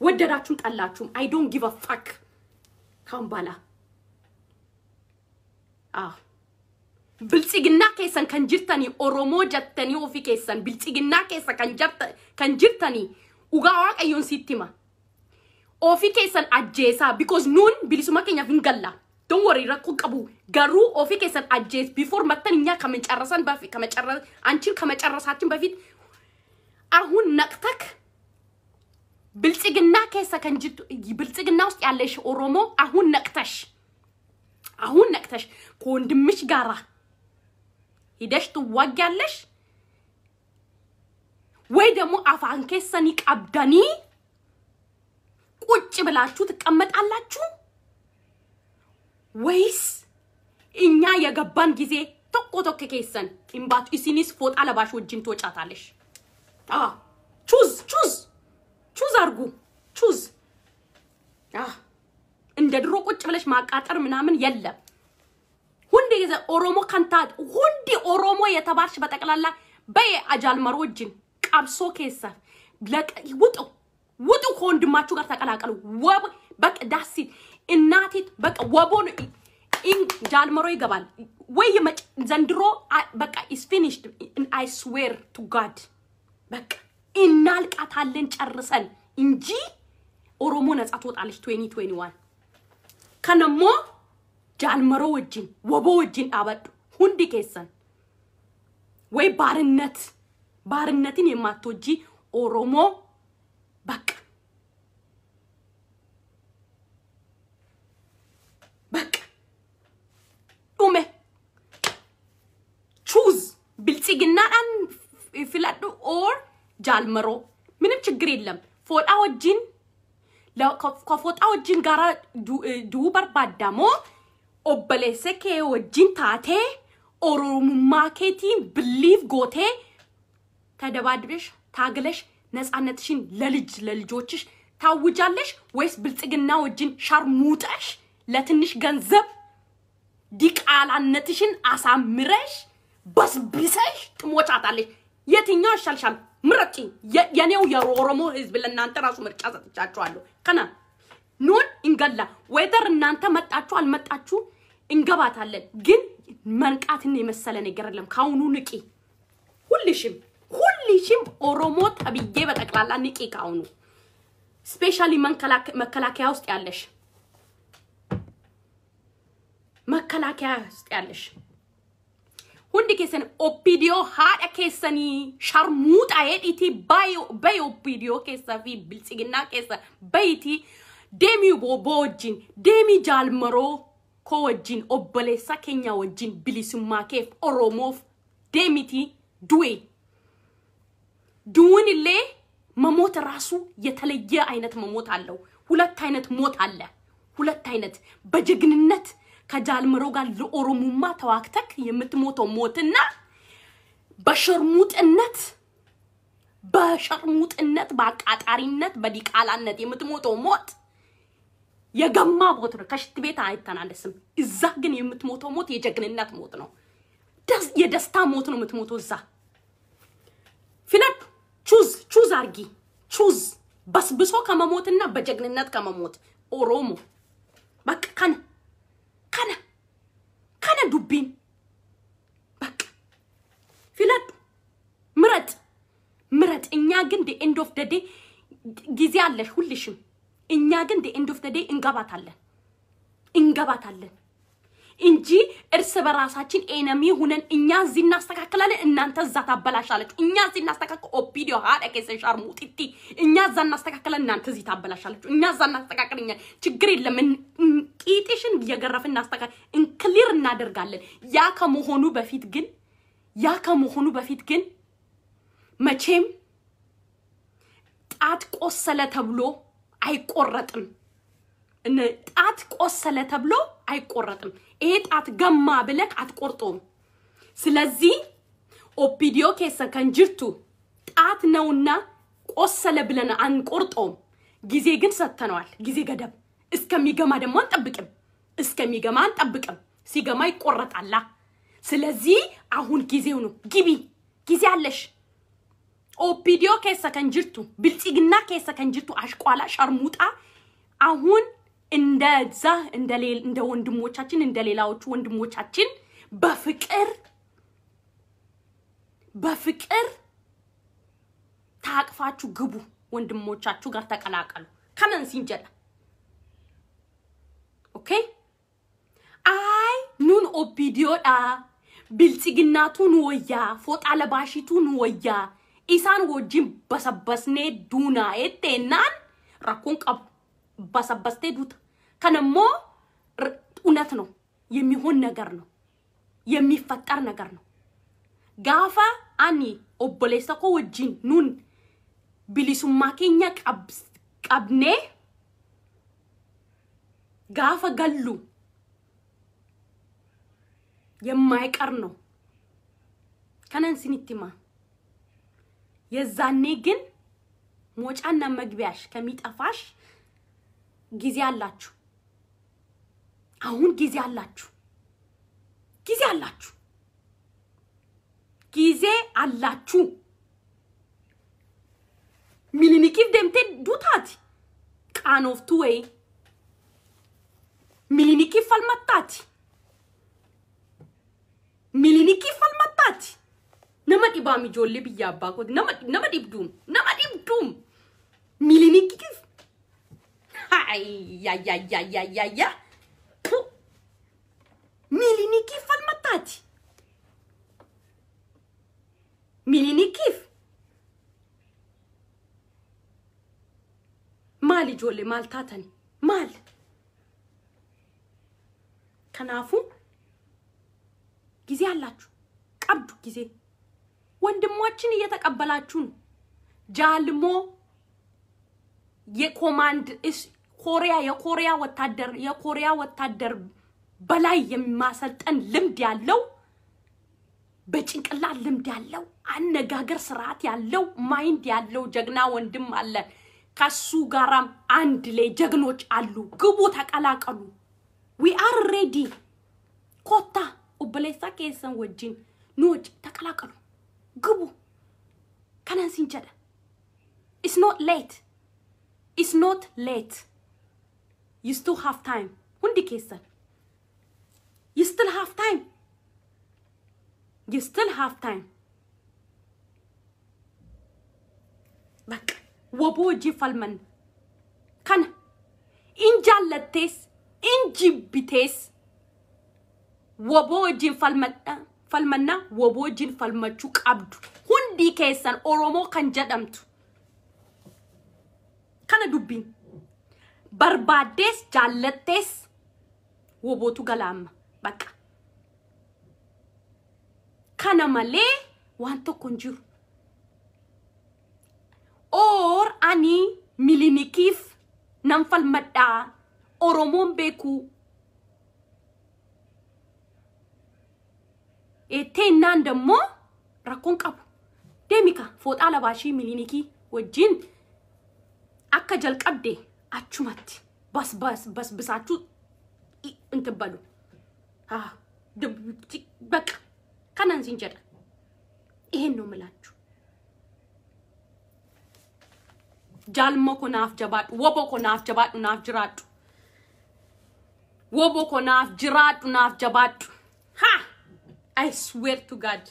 ወደዳችሁም ጠላችሁም አይ ዶንት ጊቭ አ ፋክ ካምባላ አዎ Bilchiginnaa keessan kan jirtanii Oromoo jettanii ofii keessan bilchiginnaa keessa kan jirtanii dhugaa waaqayyoon sitti hima. Ofii keessan ajjeesaa because nuun bilisuma keenyaaf hin galla. Don't worry rakkoo qabu garuu ofii keessan ajjees before mattan nyaa kama carrasan bafi kama carras anchil kama carrasaatin bafit አሁን ነቅተክ ብልጽግና ከሰ ከንጅት ብልጽግና ውስጥ ያለሽ ኦሮሞ አሁን ነቅተሽ አሁን ነቅተሽ ከወንድምሽ ጋራ ሂደሽ ትዋጊያለሽ ወይ ደግሞ አፋን ኬሰኒ ቀብደኒ ቁጭ ብላችሁ ትቀመጣላችሁ ወይስ እኛ የገባን ጊዜ ቶኮ ቶክ ኬሰን ኢምባት ኢሲኒስ ፎጣ ለባሽ ወጅን ትወጫታለሽ። ቹዝ ቹዝ ቹዝ አርጉ ቹዝ። እንደ ድሮ ቁጭ ብለሽ ማቃጠር ምናምን የለም። ሁንዴ ኦሮሞ ከንታት ሁንዴ ኦሮሞ የተባልሽ በጠቅላላ በየ አጃል እጅን ቀብሶ ኬሰ ውጡ ውጡ፣ ከወንድማችሁ ጋር ተቀላቀሉ። ወብ በቅ ዳሲ እናቲት በቃ ወቦን ኢን ጃልመሮ ይገባል ወይ መጭ ዘንድሮ በቃ ኢስ ፊኒሽድ አይ ስዌር ቱ ጋድ በቃ እናልቃታለን ጨርሰን እንጂ ኦሮሞ ነጻ ትወጣለች። 2021 ከነሞ jaalmaroo wajjin woboo wajjin dhaabadhu hundi keessan ወይ ባርነት ባርነትን የማትወጂ ኦሮሞ በቃ በቃ ዱሜ ቹዝ ብልጽግናን ፍለዱ ኦር ጃልመሮ ምንም ችግር የለም። ፎጣ ወጅን ከፎጣ ወጅን ጋራ ዱኡ በርባዳሞ obboleessa kee wajjin taatee oromummaa keetiin biliif gootee ተደባድበሽ ታግለሽ ነፃነትሽን ለልጅ ለልጆችሽ ታውጃለሽ ወይስ ብልጽግና ወጅን ሻርሙጠሽ ለትንሽ ገንዘብ ዲቃላነትሽን አሳምረሽ በስብሰሽ ትሞቻታለሽ? የትኛው ይሻልሻል? ምረጪ። የኔው የኦሮሞ ህዝብ ለእናንተ ራሱ ምርጫ ሰጥቻችኋለሁ ከና ኑን እንገላ ወይተር እናንተ መጣችሁ አልመጣችሁ እንገባታለን። ግን መንቃትን የመሰለ ነገር የለም። ከአሁኑ ንቂ። ሁልሽም ሁልሽም ኦሮሞ ተብዬ በጠቅላላ ንቂ ከአሁኑ ስፔሻሊ መከላከያ ውስጥ ያለሽ መከላከያ ውስጥ ያለሽ ሁንድ ኬሰን ኦፒዲዮ ሀደ ኬሰኒ ሻርሙጣ ሄዲቲ በይ ኦፒዲዮ ኬሰ ብልጽግና ኬሰ በይቲ deemii boojjiin deemii ጃልመሮ koo wajjiin obboleessaa keenya wajjiin bilisummaa keef oromoof deemiti du'e ድውን ሌ መሞት ራሱ የተለየ አይነት መሞት አለው። ሁለት አይነት ሞት አለ። ሁለት አይነት በጀግንነት ከጃልመሮ ጋር ለኦሮሞማ ተዋግተክ የምትሞተው ሞትና በሸርሙጥነት በሸርሙጥነት በአቃጣሪነት በዲቃላነት የምትሞተው ሞት የገማ ሞት ነው። ከሽት ቤት አይተናነስም። እዛ ግን የምትሞተው ሞት የጀግንነት ሞት ነው። የደስታ ሞት ነው የምትሞተው እዛ። ፊለፕ ቹዝ ቹዝ አርጊ ቹዝ በስብሶ ከመሞትና በጀግንነት ከመሞት ኦሮሞ በቃ ከነ ከነ ከነ ዱቢን በቃ ፊለፕ ምረጥ ምረጥ። እኛ ግን ኤንድ ኦፍ ደዴ ጊዜ አለሽ ሁልሽም እኛ ግን ኤንድ ኦፍ ዘ ዴይ እንገባታለን እንገባታለን እንጂ እርስ በራሳችን ኤነሚ ሁነን እኛ እዚህ እናስተካክላለን፣ እናንተ እዛ ታበላሻለች። እኛ እዚህ እናስተካክል ኦፒዲዮ ሀደ ቄሰን ሙጢጢ እኛ እዛ እናስተካክለን፣ እናንተ እዚህ ታበላሻለች። እኛ እዛ እናስተካክል፣ እኛ ችግር የለም ቂጢሽን እየገረፍ እናስተካክል፣ እንክሊር እናደርጋለን። ያ ከመሆኑ በፊት ግን ያ ከመሆኑ በፊት ግን መቼም ጣት ቆሰለ ተብሎ አይቆረጥም። ጣት ቆሰለ ተብሎ አይቆረጥም። ይሄ ጣት ገማ ብለክ አትቆርጦም። ስለዚህ ኦፒዲዮ ኬሰ ከንጅርቱ ጣት ነውና ቆሰለ ብለን አንቆርጦም። ጊዜ ግን ሰጥተነዋል። ጊዜ ገደብ እስከሚገማ ደግሞ አንጠብቅም። እስከሚገማ አንጠብቅም። ሲገማ ይቆረጣላ። ስለዚህ አሁን ጊዜው ነው። ግቢ፣ ጊዜ አለሽ። ኦፒዲዮ keessa kan jirtu biltsiginaa keessa kan jirtu አሽቋላ ሸርሙጣ አሁን እንደዛ እንደ ወንድሞቻችን እንደ ሌላዎቹ ወንድሞቻችን በፍቅር በፍቅር ታቅፋችሁ ግቡ፣ ወንድሞቻችሁ ጋር ተቀላቀሉ። ከመን ሲንጀዳ ኦኬ አይ ኑን ኦፒዲዮዳ ብልጽግናቱ ንወያ ፎጣ ለባሺቱ ንወያ Isaan wajjin basa basnee duunaan ittiin rakkoo qabu. Basa basnee duuta. Kana immoo, humna hin dhoofne, yommuu hundi hin dhoofne, gaafa obboleessaan ko wajjin nuun bilisummaa keenyaa qabnee gaafa gallu, yommuu aayi qabna. Kanaan isinitti maal? የዛኔ ግን ሞጫና መግቢያሽ ከሚጠፋሽ ጊዜ አላችሁ። አሁን ጊዜ አላችሁ። ጊዜ አላችሁ። ጊዜ አላችሁ። ሚሊኒኪፍ ደምቴ ዱታት ቃኖፍቱ ወይ ሚሊኒኪፍ አልመጣት ሚሊኒኪፍ አልመጣት nama dhibaam ijoollee biyya abbaa kooti nama nama dhibduum nama dhibduum miilinikkiif haayyaayyaayyaayyaa miilinikkiif falmattaati miilinikkiif maal ijoollee maal taatan maal kanaafu ጊዜ አላችሁ ቀብዱ ጊዜ ወንድሞችን እየተቀበላችሁ ነው። ጃልሞ የኮማንድ ኮሪያ የኮሪያ ወታደር የኮሪያ ወታደር በላይ የማሰልጠን ልምድ ያለው በጭንቅላት ልምድ ያለው አነጋገር ስርዓት ያለው ማይንድ ያለው ጀግና ወንድም አለ። ከሱ ጋራም አንድ ላይ ጀግኖች አሉ። ግቡ፣ ተቀላቀሉ። ዊ አር ሬዲ ኮታ ኦበሌሳ ኬሰን ወጂን ኖጭ ተቀላቀሉ። gubu kanan sin jedha it's not late it's not late you still have time hundi keessan you still have time you still have time bakka woboo wajjin falmanna kana in jaallattees in jibbitees woboo wajjin falmadhaa falmannaa waboojiin falmachuu qabdu hundi keessan oromoo kan jedhamtu kana dubbiin barbaaddees jaallattees wobootu galaamma baqa kana malee waan tokko hin jiru or ani milinikiif nan falmadhaa oromoon beeku. ቴናን ደግሞ rakkoon qabu deemika fooxaa labaashii miliinikii wajjin akka jalqabde achumatti bas bas bas bisaachuu inti balu በቃ ከናን ሲን ጀዳ ይሄን ነው ምላችሁ ጃልሞ ኮ ናፍ ጀባዱ ወቦ ኮ ናፍ ጀባዱ ናፍ ጅራዱ ወቦ ኮ ናፍ ጅራዱ ናፍ ጀባዱ ሀ አይስዌር ቱ ጋድ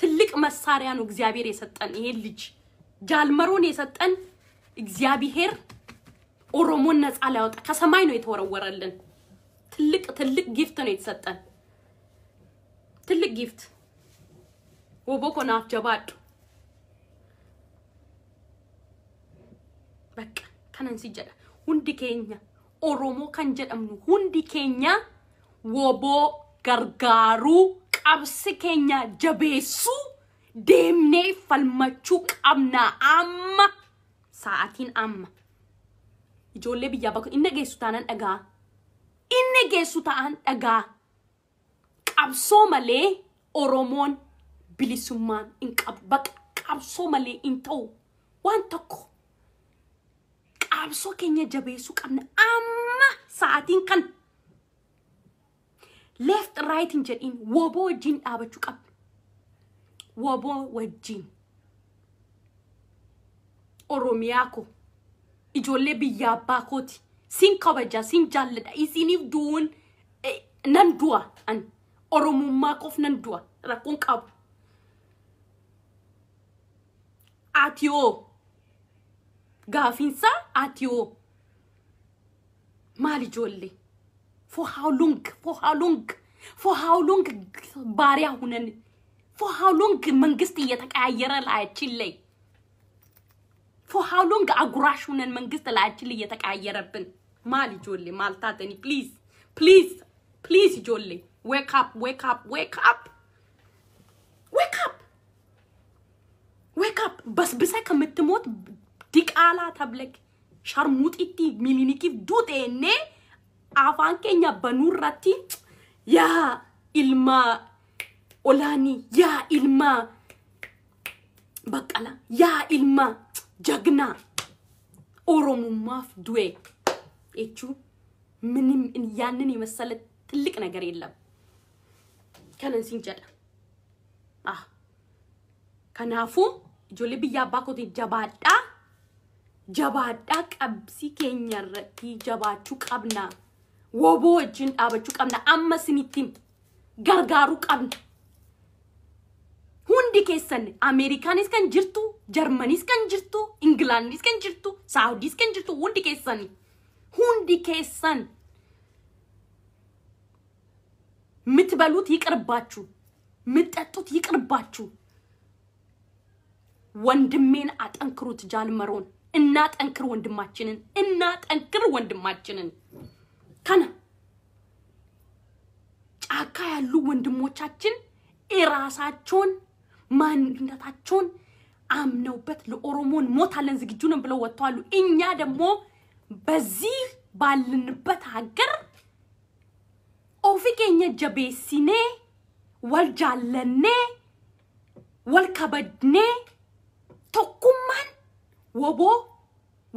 ትልቅ መሳሪያ ነው እግዚአብሔር የሰጠን። ይሄ ልጅ ጃልመሮን የሰጠን እግዚአብሔር ኦሮሞን ነፃ ሊያወጣ ከሰማይ ነው የተወረወረልን። ትልቅ ትልቅ ጊፍት ነው የተሰጠን። ትልቅ ጊፍት ወቦ ኮናፍ ጀባዱ በቃ ከነን ሲጀዳ ሁንዲ ኬኛ ኦሮሞ ከን ሁንዲ ኬኛ woboo gargaaruu qabsi keenya jabeessuu deemnee falmachuu qabnaa amma sa'aatiin amma ijoollee biyyaa bakka inni geessu taanaan dhagaa inni geessu ta'an dhagaa qabsoo malee oromoon bilisummaan hin qabbaqa qabsoo malee hin ta'u waan tokko qabsoo keenya jabeessuu qabna amma sa'aatiin kan. leeft right hin jedhiin woboo wajjiin dhaabachuu qabdu. Woboo wajjiin. Oromiyaa koo ijoollee biyya abbaa kooti siin kabaja siin jaalladha isiniif du'uun nan du'a an oromummaa koof nan du'a rakkoon qabu. Atiyoo gaafiinsa atiyoo maal ijoollee. ፎሃውሉንግ ፎሃውሉንግ ፎሃውሉንግ ባሪያ ሁነን ፎሃውሉንግ መንግስት እየተቀያየረ ላያችን ላይ ፎሃውሉንግ አጉራሽ ሁነን መንግስት ላያችን ላይ እየተቀያየረብን ማል ጆሌ ማልታተኒ ፕሊዝ ፕሊዝ ፕሊዝ ጆሌ ዌክ አፕ ዌክ አፕ ዌክ አፕ ዌክ አፕ ዌክ አፕ በስብሰ ከምትሞት ዲቃላ ተብለክ ሸርሙጢቲ ሚሊኒኪፍ ዱጤኔ afaan keenya banuurratti yaa ilmaa olaanii yaa ilmaa baqqala yaa ilmaa jagnaa ኦሮሞማፍ ዱዌ እቹ ምንም ያንን የመሰለ ትልቅ ነገር የለም። ከነንሲን ጀዳ አህ ከናፉ ጆሌ ብያ አባኮቴ ጀባዳ ጀባዳ ቀብሲ ኬኛ ረቲ ጀባቹ ቀብና ወቦ wajjin dhaabachuu qabna amma sinittiin gargaaruu qabna hundi keessan ameerikaanis kan jirtu jarmaniis kan jirtu ingilaandis kan jirtu saawudiis kan jirtu hundi keessan hundi keessan ምትበሉት ይቅርባችሁ፣ ምትጠጡት ይቅርባችሁ። ወንድሜን አጠንክሩት ጃልመሮን። እናጠንክር ወንድማችንን፣ እናጠንክር ወንድማችንን። ተነ ጫካ ያሉ ወንድሞቻችን የራሳቸውን ማንነታቸውን አምነውበት ለኦሮሞን ሞታለን ዝግጁ ነን ብለው ወጥተዋሉ። እኛ ደግሞ በዚህ ባልንበት ሀገር ኦፊ ኬኛ ጀቤሲኔ ወልጃለኔ ወልከበድኔ ቶኩማን ወቦ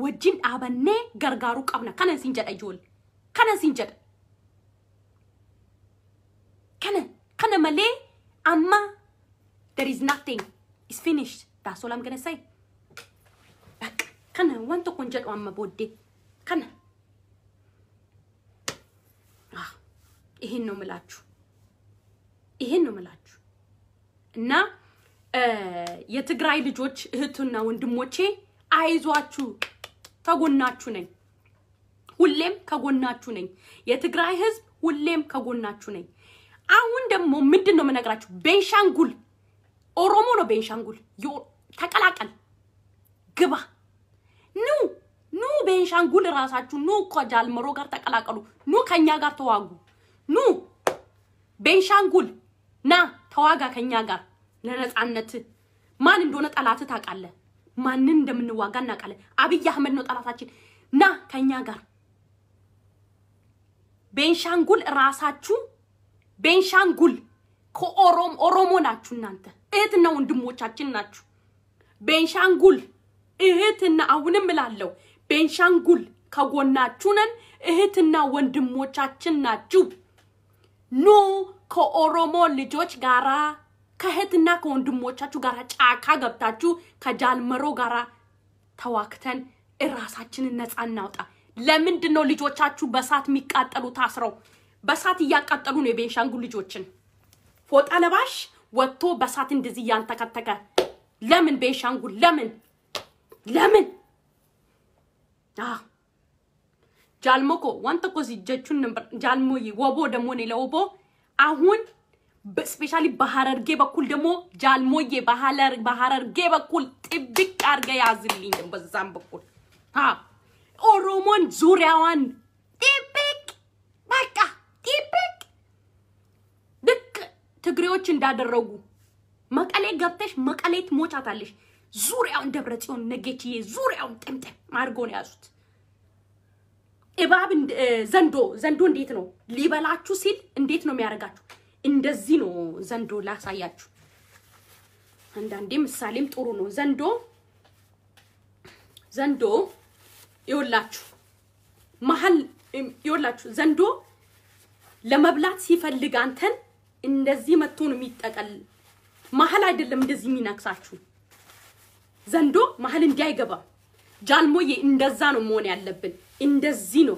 ወጅን ዳበኔ ገርጋሩ ቀብነ ከነን ሲንጀዳ ይጆል kana siin jedha. Kana kana malee amma there is nothing is finished. That's all I'm gonna say. Bakka kana waan tokko hin jedhu amma booddee kana. ይሄን ነው ምላችሁ ይሄን ነው ምላችሁ እና የትግራይ ልጆች እህቱና ወንድሞቼ አይዟችሁ፣ ተጎናችሁ ነኝ። ሁሌም ከጎናችሁ ነኝ። የትግራይ ህዝብ ሁሌም ከጎናችሁ ነኝ። አሁን ደግሞ ምንድን ነው የምነግራችሁ? ቤንሻንጉል ኦሮሞ ነው ቤንሻንጉል ተቀላቀል፣ ግባ፣ ኑ ኑ ቤንሻንጉል ራሳችሁ ኑ፣ ከጃልመሮ ጋር ተቀላቀሉ፣ ኑ ከኛ ጋር ተዋጉ፣ ኑ ቤንሻንጉል ና ተዋጋ ከኛ ጋር ለነፃነት። ማን እንደሆነ ጠላት ታውቃለህ። ማንን እንደምንዋጋ እናውቃለን። አብይ አህመድ ነው ጠላታችን። ና ከኛ ጋር ቤንሻንጉል ራሳችሁ ቤንሻንጉል ከኦሮም ኦሮሞ ናችሁ እናንተ እህትና ወንድሞቻችን ናችሁ። ቤንሻንጉል እህትና አሁንም እላለሁ ቤንሻንጉል ከጎናችሁ ነን። እህትና ወንድሞቻችን ናችሁ። ኑ ከኦሮሞ ልጆች ጋራ ከእህትና ከወንድሞቻችሁ ጋራ ጫካ ገብታችሁ ከጃልመሮ ጋራ ተዋክተን እራሳችንን ነፃ እናውጣ። ለምንድን ነው ልጆቻችሁ በሳት የሚቃጠሉ ታስረው? በሳት እያቃጠሉ ነው የቤንሻንጉል ልጆችን። ፎጣ ለባሽ ወጥቶ በሳት እንደዚህ እያንተከተከ ለምን? ቤንሻንጉል ለምን ለምን? ጃልሞኮ ዋንተ ኮ ሲጀቹን ወቦ ደግሞ ኔ ለወቦ አሁን ስፔሻሊ በሀረርጌ በኩል ደግሞ ጃልሞዬ በሀረርጌ በኩል ጥብቅ አድርገ ያዝልኝ በዛም በኩል ኦሮሞን ዙሪያዋን ጢብቅ በቃ ጢብቅ ልክ ትግሬዎች እንዳደረጉ መቀሌ ገብተሽ መቀሌ ትሞቻታለሽ። ዙሪያውን ደብረ ጽዮን ነጌችዬ ዙሪያውን ጥምጥም አድርጎ ነው ያዙት። እባብ ዘንዶ ዘንዶ እንዴት ነው ሊበላችሁ ሲል እንዴት ነው የሚያደርጋችሁ? እንደዚህ ነው ዘንዶ። ላሳያችሁ። አንዳንዴ ምሳሌም ጥሩ ነው። ዘንዶ ዘንዶ ይወላችሁ መሀል ይወላችሁ ዘንዶ ለመብላት ሲፈልግ አንተን እንደዚህ መጥቶ ነው የሚጠቀል። መሀል አይደለም እንደዚህ የሚነክሳችሁ ዘንዶ መሀል እንዳይገባ ጃልሞዬ። እንደዛ ነው መሆን ያለብን። እንደዚህ ነው።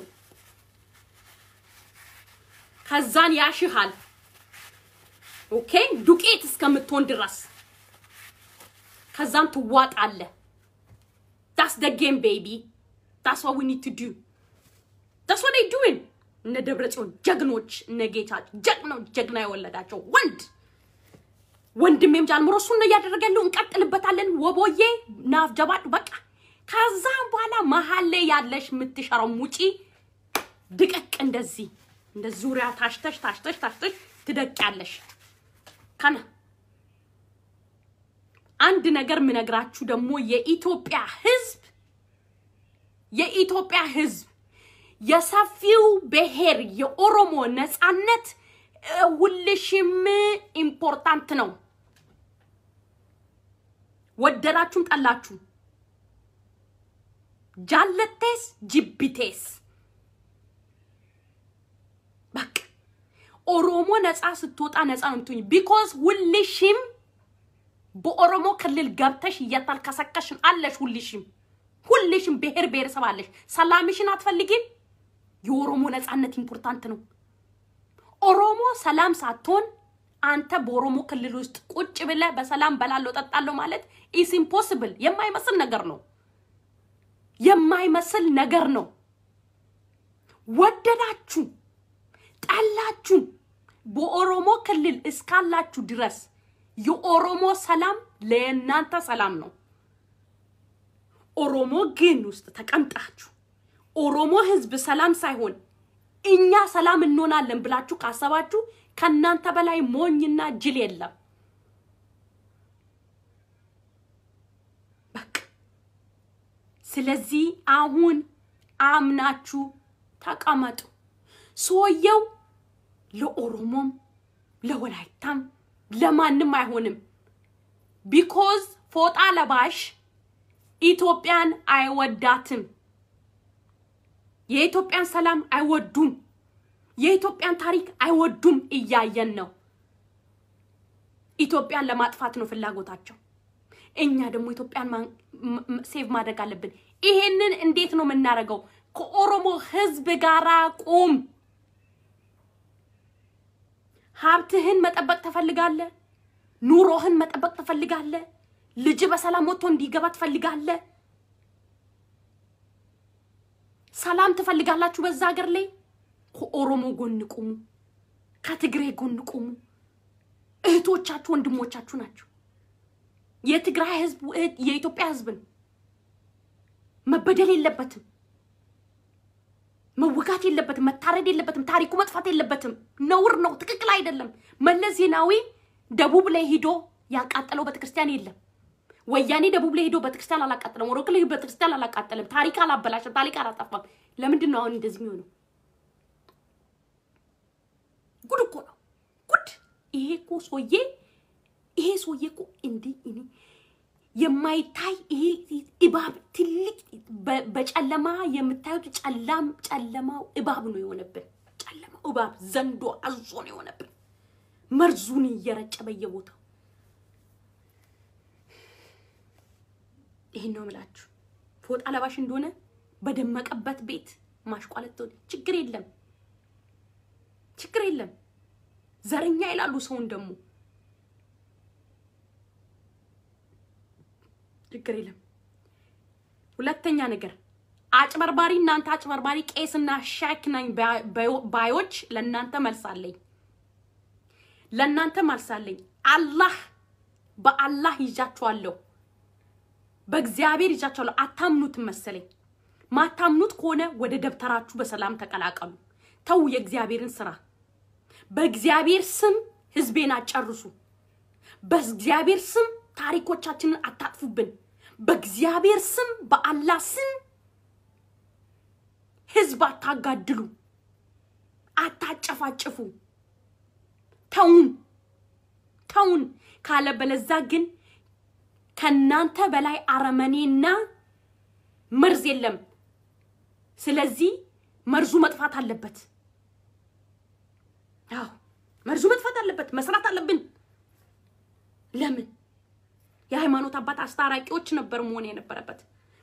ከዛን ያሽሃል። ኦኬ ዱቄት እስከምትሆን ድረስ ከዛን ትዋጣለህ። ዳስ ደ ቤቢ ዳስ ዋት ዊ ኒድ ቱ ዱ ዳስ ዋት አይ ዱዊን እነ ደብረጽዮን ጀግኖች፣ እነ ጌታቸው ጀግኖች፣ ጀግና የወለዳቸው ወንድ ወንድሜም ጃልምሮ እሱን ነው እያደረገ ያለው። እንቀጥልበታለን። ወቦዬ ናፍጀባድ በቃ ከዛ በኋላ መሀል ላይ ያለሽ የምትሸረው ውጪ ድቅቅ እንደዚህ እንደ ዙሪያ ታሽተሽ ታሽተሽ ታሽተሽ ትደቂያለሽ። ከነ አንድ ነገር የምነግራችሁ ደግሞ የኢትዮጵያ ሕዝብ የኢትዮጵያ ህዝብ የሰፊው ብሔር የኦሮሞ ነፃነት ሁልሽም ኢምፖርታንት ነው። ወደዳችሁም ጠላችሁ፣ ጃለቴስ ጅቢቴስ በቃ ኦሮሞ ነፃ ስትወጣ ነፃ ነው የምትሆኝ። ቢኮዝ ሁልሽም በኦሮሞ ክልል ገብተሽ እያታልከሰከሽ አለሽ ሁልሽም ሁልሽም ብሔር ብሔረሰብ አለሽ። ሰላምሽን አትፈልጊም? የኦሮሞ ነፃነት ኢምፖርታንት ነው። ኦሮሞ ሰላም ሳትሆን አንተ በኦሮሞ ክልል ውስጥ ቁጭ ብለ በሰላም በላለው ጠጣለው ማለት ኢስ ኢምፖስብል የማይመስል ነገር ነው። የማይመስል ነገር ነው። ወደዳችሁ ጠላችሁ በኦሮሞ ክልል እስካላችሁ ድረስ የኦሮሞ ሰላም ለእናንተ ሰላም ነው። ኦሮሞ ግን ውስጥ ተቀምጣችሁ ኦሮሞ ህዝብ ሰላም ሳይሆን እኛ ሰላም እንሆናለን ብላችሁ ካሰባችሁ ከእናንተ በላይ ሞኝና ጅል የለም። በቃ ስለዚህ አሁን አምናችሁ ተቀመጡ። ሰውየው ለኦሮሞም ለወላይታም ለማንም አይሆንም። ቢኮዝ ፎጣ ለባሽ ኢትዮጵያን አይወዳትም። የኢትዮጵያን ሰላም አይወዱም። የኢትዮጵያን ታሪክ አይወዱም። እያየን ነው። ኢትዮጵያን ለማጥፋት ነው ፍላጎታቸው። እኛ ደግሞ ኢትዮጵያን ሴቭ ማድረግ አለብን። ይሄንን እንዴት ነው የምናደርገው? ከኦሮሞ ህዝብ ጋር ቁም። ሀብትህን መጠበቅ ትፈልጋለህ። ኑሮህን መጠበቅ ትፈልጋለህ። ልጅ በሰላም ወጥቶ እንዲገባ ትፈልጋለህ? ሰላም ትፈልጋላችሁ? በዛ ሀገር ላይ ከኦሮሞ ጎን ቁሙ፣ ከትግሬ ጎን ቁሙ። እህቶቻችሁ ወንድሞቻችሁ ናቸው። የትግራይ ህዝብ የኢትዮጵያ ህዝብን መበደል የለበትም፣ መወጋት የለበትም፣ መታረድ የለበትም፣ ታሪኩ መጥፋት የለበትም። ነውር ነው፣ ትክክል አይደለም። መለስ ዜናዊ ደቡብ ላይ ሂዶ ያቃጠለው ቤተክርስቲያን የለም። ወያኔ ደቡብ ላይ ሄዶ ቤተክርስቲያን አላቃጠለም። ወሮቅ ላይ ቤተክርስቲያን አላቃጠለም። ታሪክ አላበላሸም። ታሪክ አላጠፋም። ለምንድን ነው አሁን እንደዚህ የሚሆነው? ጉድ እኮ ነው ጉድ። ይሄ እኮ ሰውዬ ይሄ ሰውዬ እኮ እንዲህ እኔ የማይታይ ይሄ እባብ ትልቅ በጨለማ የምታዩት ጨላም ጨለማው እባብ ነው የሆነብን። ጨለማው እባብ ዘንዶ አዞ ነው የሆነብን። መርዙን እየረጨ በየቦታው ይሄን ነው የምላችሁ። ፎጣ ለባሽ እንደሆነ በደመቀበት ቤት ማሽቋለጥ ችግር የለም ችግር የለም። ዘረኛ ይላሉ ሰውን ደግሞ ችግር የለም። ሁለተኛ ነገር አጭበርባሪ እናንተ አጭበርባሪ ቄስና ሻክ ነኝ ባዮች ለእናንተ መልሳለኝ፣ ለእናንተ መልሳለኝ። አላህ በአላህ ይዣችኋለሁ። በእግዚአብሔር ይዣቸዋለሁ። አታምኑት መሰለኝ። ማታምኑት ከሆነ ወደ ደብተራችሁ በሰላም ተቀላቀሉ። ተው የእግዚአብሔርን ስራ። በእግዚአብሔር ስም ህዝቤን አጨርሱ። በእግዚአብሔር ስም ታሪኮቻችንን አታጥፉብን። በእግዚአብሔር ስም በአላ ስም ህዝብ አታጋድሉ፣ አታጨፋጭፉ። ተውን ተውን ካለ በለዛ ግን ከእናንተ በላይ አረመኔና መርዝ የለም። ስለዚህ መርዙ መጥፋት አለበት። አዎ መርዙ መጥፋት አለበት። መስራት አለብን። ለምን የሃይማኖት አባት አስታራቂዎች ነበር መሆን የነበረበት።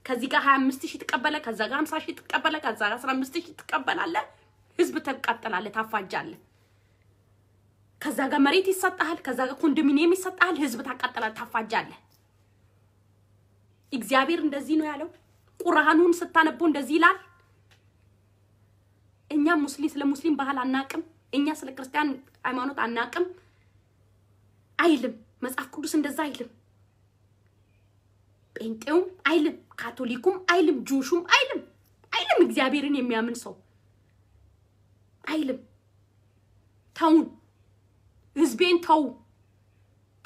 ከዚህ ጋር ሀያ አምስት ሺህ ትቀበለ፣ ከዛ ጋር ሀምሳ ሺህ ትቀበለ፣ ከዛ ጋር አስራ አምስት ሺህ ትቀበላለ። ህዝብ ተቃጠላለ፣ ታፋጃለ። ከዛ ጋር መሬት ይሰጣል፣ ከዛ ጋር ኮንዶሚኒየም ይሰጣል። ህዝብ ታቃጠላለ፣ ታፋጃለ። እግዚአብሔር እንደዚህ ነው ያለው። ቁርአኑን ስታነቡ እንደዚህ ይላል። እኛ ሙስሊም ስለ ሙስሊም ባህል አናቅም፣ እኛ ስለ ክርስቲያን ሃይማኖት አናቅም አይልም። መጽሐፍ ቅዱስ እንደዛ አይልም። ጴንጤውም አይልም፣ ካቶሊኩም አይልም፣ ጁሹም አይልም አይልም። እግዚአብሔርን የሚያምን ሰው አይልም። ተውን፣ ህዝቤን ተው፣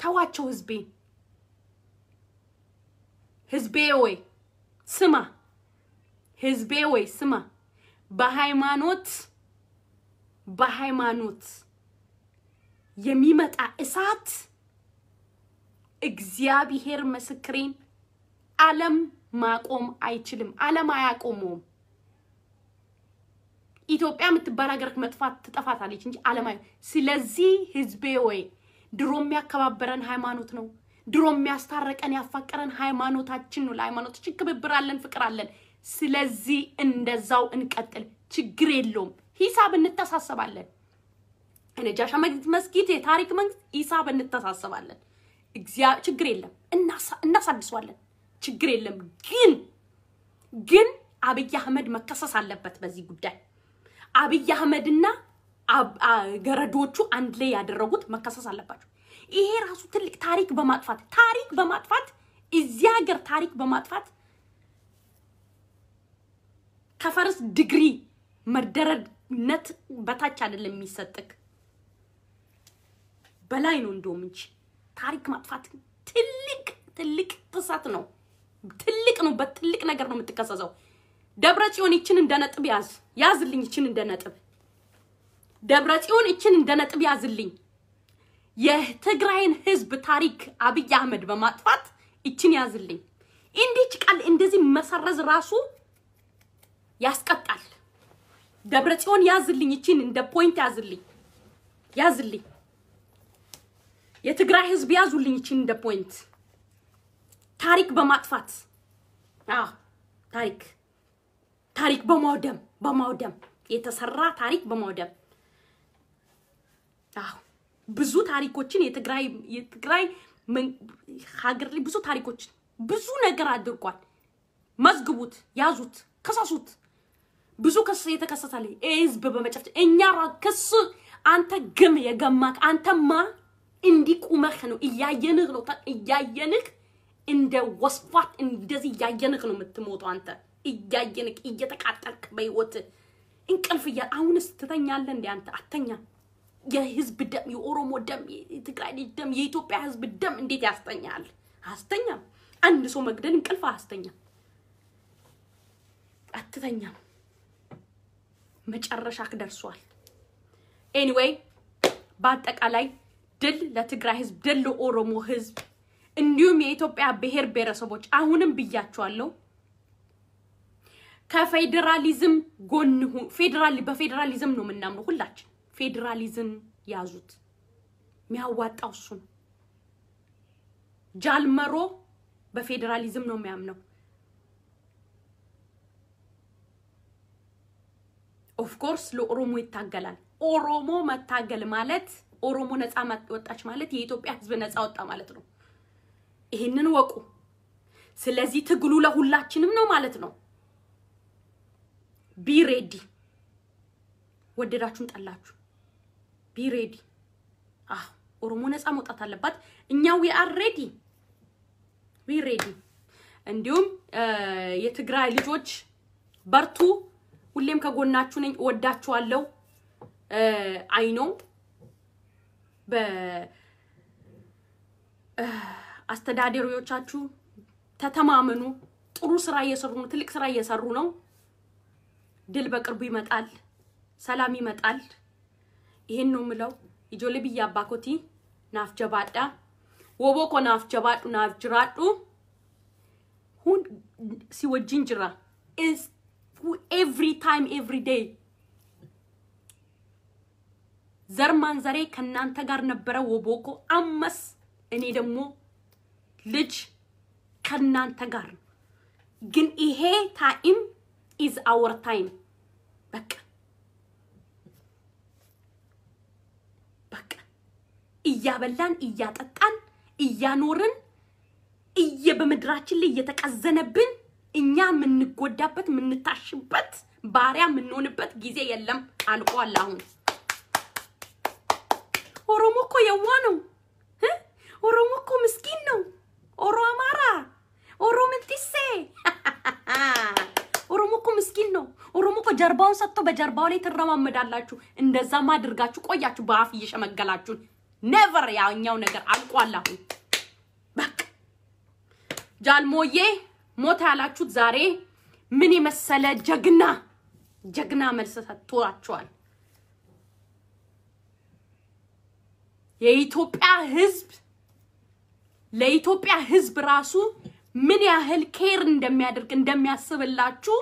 ተዋቸው ህዝቤን ህዝቤ ወይ ስማ፣ ህዝቤ ወይ ስማ፣ በሃይማኖት በሃይማኖት የሚመጣ እሳት እግዚአብሔር ምስክሬን ዓለም ማቆም አይችልም። ዓለም አያቆመውም። ኢትዮጵያ የምትባል ሀገር መጥፋት ትጠፋታለች እንጂ ዓለም። ስለዚህ ህዝቤ ወይ ድሮ የሚያከባበረን ሃይማኖት ነው። ድሮ የሚያስታረቀን ያፋቀረን ሃይማኖታችን ነው። ለሃይማኖታችን ክብብር አለን፣ ፍቅር አለን። ስለዚህ እንደዛው እንቀጥል፣ ችግር የለውም። ሂሳብ እንተሳሰባለን። መግት መስጊድ የታሪክ መንግስት ሂሳብ እንተሳሰባለን። ችግር የለም፣ እናሳድሰዋለን። ችግር የለም። ግን ግን አብይ አህመድ መከሰስ አለበት በዚህ ጉዳይ አብይ አህመድና ገረዶቹ አንድ ላይ ያደረጉት መከሰስ አለባቸው። ይሄ ራሱ ትልቅ ታሪክ በማጥፋት ታሪክ በማጥፋት እዚህ ሀገር ታሪክ በማጥፋት ከፈርስ ዲግሪ መደረግነት በታች አይደለም የሚሰጥክ በላይ ነው። እንደውም እንጂ ታሪክ ማጥፋት ትልቅ ትልቅ ጥሰት ነው። ትልቅ ነው። በትልቅ ነገር ነው የምትከሰሰው። ደብረ ጽዮን ይችን እንደ ነጥብ ያዝ ያዝልኝ። ይችን እንደ ነጥብ ደብረ ጽዮን ይችን እንደ ነጥብ ያዝልኝ። የትግራይን ህዝብ ታሪክ አብይ አህመድ በማጥፋት ይችን ያዝልኝ። እንዲች ቃል እንደዚህ መሰረዝ ራሱ ያስቀጣል። ደብረ ጽዮን ያዝልኝ፣ ይችን እንደ ፖይንት ያዝልኝ፣ ያዝልኝ። የትግራይ ህዝብ ያዙልኝ፣ ይችን እንደ ፖይንት ታሪክ በማጥፋት ታሪክ ታሪክ በማውደም በማውደም የተሰራ ታሪክ በማውደም አዎ ብዙ ታሪኮችን የትግራይ የትግራይ ሀገር ላይ ብዙ ታሪኮችን ብዙ ነገር አድርጓል። መዝግቡት፣ ያዙት፣ ከሰሱት። ብዙ ክስ የተከሰሰ ላይ ህዝብ በመጨፍጨፍ እኛ ክስ አንተ ግም የገማክ አንተማ እንዲቁመህ ነው እያየንህ ነው እያየንህ እንደ ወስፋት እንደዚህ እያየንህ ነው የምትሞተው። አንተ እያየንህ እየተቃጠልክ በህይወት እንቅልፍ እያ አሁንስ ትተኛለህ እንደ አንተ አተኛም። የህዝብ ደም፣ የኦሮሞ ደም፣ የትግራይ ልጅ ደም፣ የኢትዮጵያ ህዝብ ደም እንዴት ያስተኛል? አስተኛም አንድ ሰው መግደል እንቅልፍ አስተኛም አትተኛም። መጨረሻክ ደርሷል። ኤኒዌይ በአጠቃላይ ድል ለትግራይ ህዝብ፣ ድል ለኦሮሞ ህዝብ እንዲሁም የኢትዮጵያ ብሔር ብሔረሰቦች አሁንም ብያቸዋለሁ ከፌዴራሊዝም ጎን ፌዴራል በፌዴራሊዝም ነው የምናምነው ሁላችን። ፌዴራሊዝም ያዙት፣ የሚያዋጣው እሱ ነው። ጃልመሮ በፌዴራሊዝም ነው የሚያምነው። ኦፍኮርስ ለኦሮሞ ይታገላል። ኦሮሞ መታገል ማለት ኦሮሞ ነፃ ወጣች ማለት የኢትዮጵያ ሕዝብ ነፃ ወጣ ማለት ነው። ይህንን ወቁ። ስለዚህ ትግሉ ለሁላችንም ነው ማለት ነው። ሬዲ ወደዳችሁም ጠላችሁ ቢሬዲ አዎ ah, ኦሮሞ ነፃ መውጣት አለባት። እኛ ዊ አር ሬዲ ዊ ሬዲ። እንዲሁም የትግራይ ልጆች በርቱ፣ ሁሌም ከጎናችሁ ነኝ፣ እወዳችኋለሁ። አይ ነው በአስተዳደሪዎቻችሁ ተተማመኑ። ጥሩ ስራ እየሰሩ ነው፣ ትልቅ ስራ እየሰሩ ነው። ድል በቅርቡ ይመጣል፣ ሰላም ይመጣል። ይሄን ነው ምለው ኢጆሌ ብያ አባኮቲ ናፍ ጀባዳ ወቦ ኮ ናፍ ጀባዱ ናፍ ጅራዱ ሁን ሲወጅን ጅራ ኢዝ ኤቭሪ ታይም ኤቭሪ ዴይ ዘር ማንዘሬ ከእናንተ ጋር ነበረ ወቦኮ አመስ እኔ ደግሞ ልጅ ከእናንተ ጋር ግን ይሄ ታይም ኢዝ አወር ታይም በቃ በቃ እያበላን እያጠጣን እያኖርን እየ በምድራችን ላይ እየተቀዘነብን እኛ የምንጎዳበት የምንታሽበት ባሪያ የምንሆንበት ጊዜ የለም። አልቋል። አሁን ኦሮሞ እኮ የዋ ነው። ኦሮሞ እኮ ምስኪን ነው። ኦሮ አማራ፣ ኦሮ ምንቲሴ (laughs) ኦሮሞ እኮ ምስኪን ነው። ኦሮሞ እኮ ጀርባውን ሰጥቶ በጀርባው ላይ ትረማመዳላችሁ። እንደዛም አድርጋችሁ ቆያችሁ በአፍ እየሸመገላችሁን። ኔቨር ያኛው ነገር አልቋል። አሁን በቃ ጃልሞዬ ሞታ ያላችሁት ዛሬ ምን የመሰለ ጀግና ጀግና መልስ ሰጥቷቸዋል። የኢትዮጵያ ሕዝብ ለኢትዮጵያ ሕዝብ ራሱ ምን ያህል ኬር እንደሚያደርግ እንደሚያስብላችሁ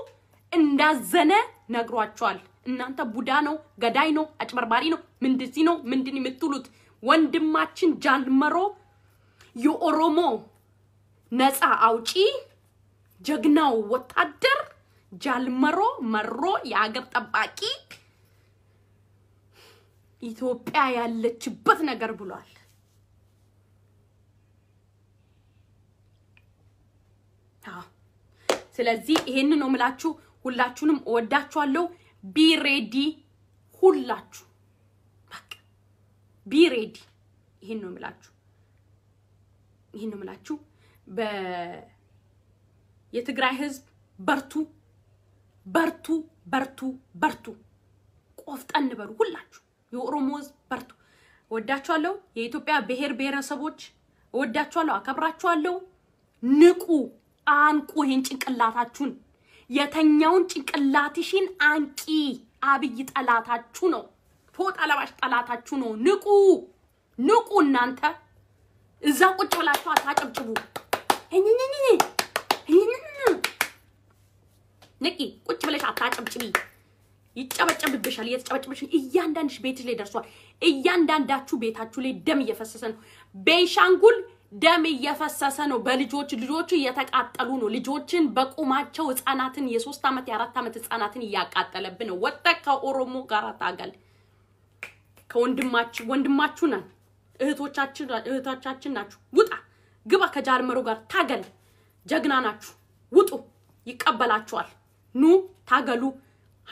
እንዳዘነ ነግሯቸዋል። እናንተ ቡዳ ነው፣ ገዳይ ነው፣ አጭበርባሪ ነው፣ ምንድዚ ነው ምንድን የምትሉት ወንድማችን ጃልመሮ የኦሮሞ ነፃ አውጪ ጀግናው ወታደር ጃልመሮ መሮ የሀገር ጠባቂ ኢትዮጵያ ያለችበት ነገር ብሏል። ስለዚህ ይሄንን ነው ምላችሁ። ሁላችሁንም እወዳችኋለሁ። ሬዲ ሁላችሁ በቃ ቢ ሬዲ። ይሄን ነው ምላችሁ። ይሄን ነው ምላችሁ። በ የትግራይ ህዝብ በርቱ፣ በርቱ፣ በርቱ፣ በርቱ። ቆፍጠን በሩ ሁላችሁ። የኦሮሞ ህዝብ በርቱ። እወዳችኋለሁ። የኢትዮጵያ ብሔር ብሔረሰቦች እወዳችኋለሁ፣ አከብራችኋለሁ። ንቁ አንቁ ይሄን ጭንቅላታችሁን የተኛውን ጭንቅላትሽን አንቂ። አብይ ጠላታችሁ ነው፣ ፎጣ ለባሽ ጠላታችሁ ነው። ንቁ ንቁ! እናንተ እዛ ቁጭ ብላችሁ አታጨብጭቡ። ንቂ! ቁጭ ብለሽ አታጨብጭቢ። ይጨበጨብብሻል። እየተጨበጨብሽ እያንዳንድሽ ቤትሽ ላይ ደርሷል። እያንዳንዳችሁ ቤታችሁ ላይ ደም እየፈሰሰ ነው። ቤንሻንጉል ደም እየፈሰሰ ነው በልጆች ልጆቹ እየተቃጠሉ ነው። ልጆችን በቁማቸው ህጻናትን የሶስት ዓመት የአራት ዓመት ህጻናትን እያቃጠለብን ነው። ወጠ ከኦሮሞ ጋር ታገል ወንድማችሁ ናት እህቶቻችን እህቶቻችን ናችሁ። ውጣ ግባ ከጃርመሮ ጋር ታገል። ጀግና ናችሁ። ውጡ፣ ይቀበላችኋል። ኑ ታገሉ፣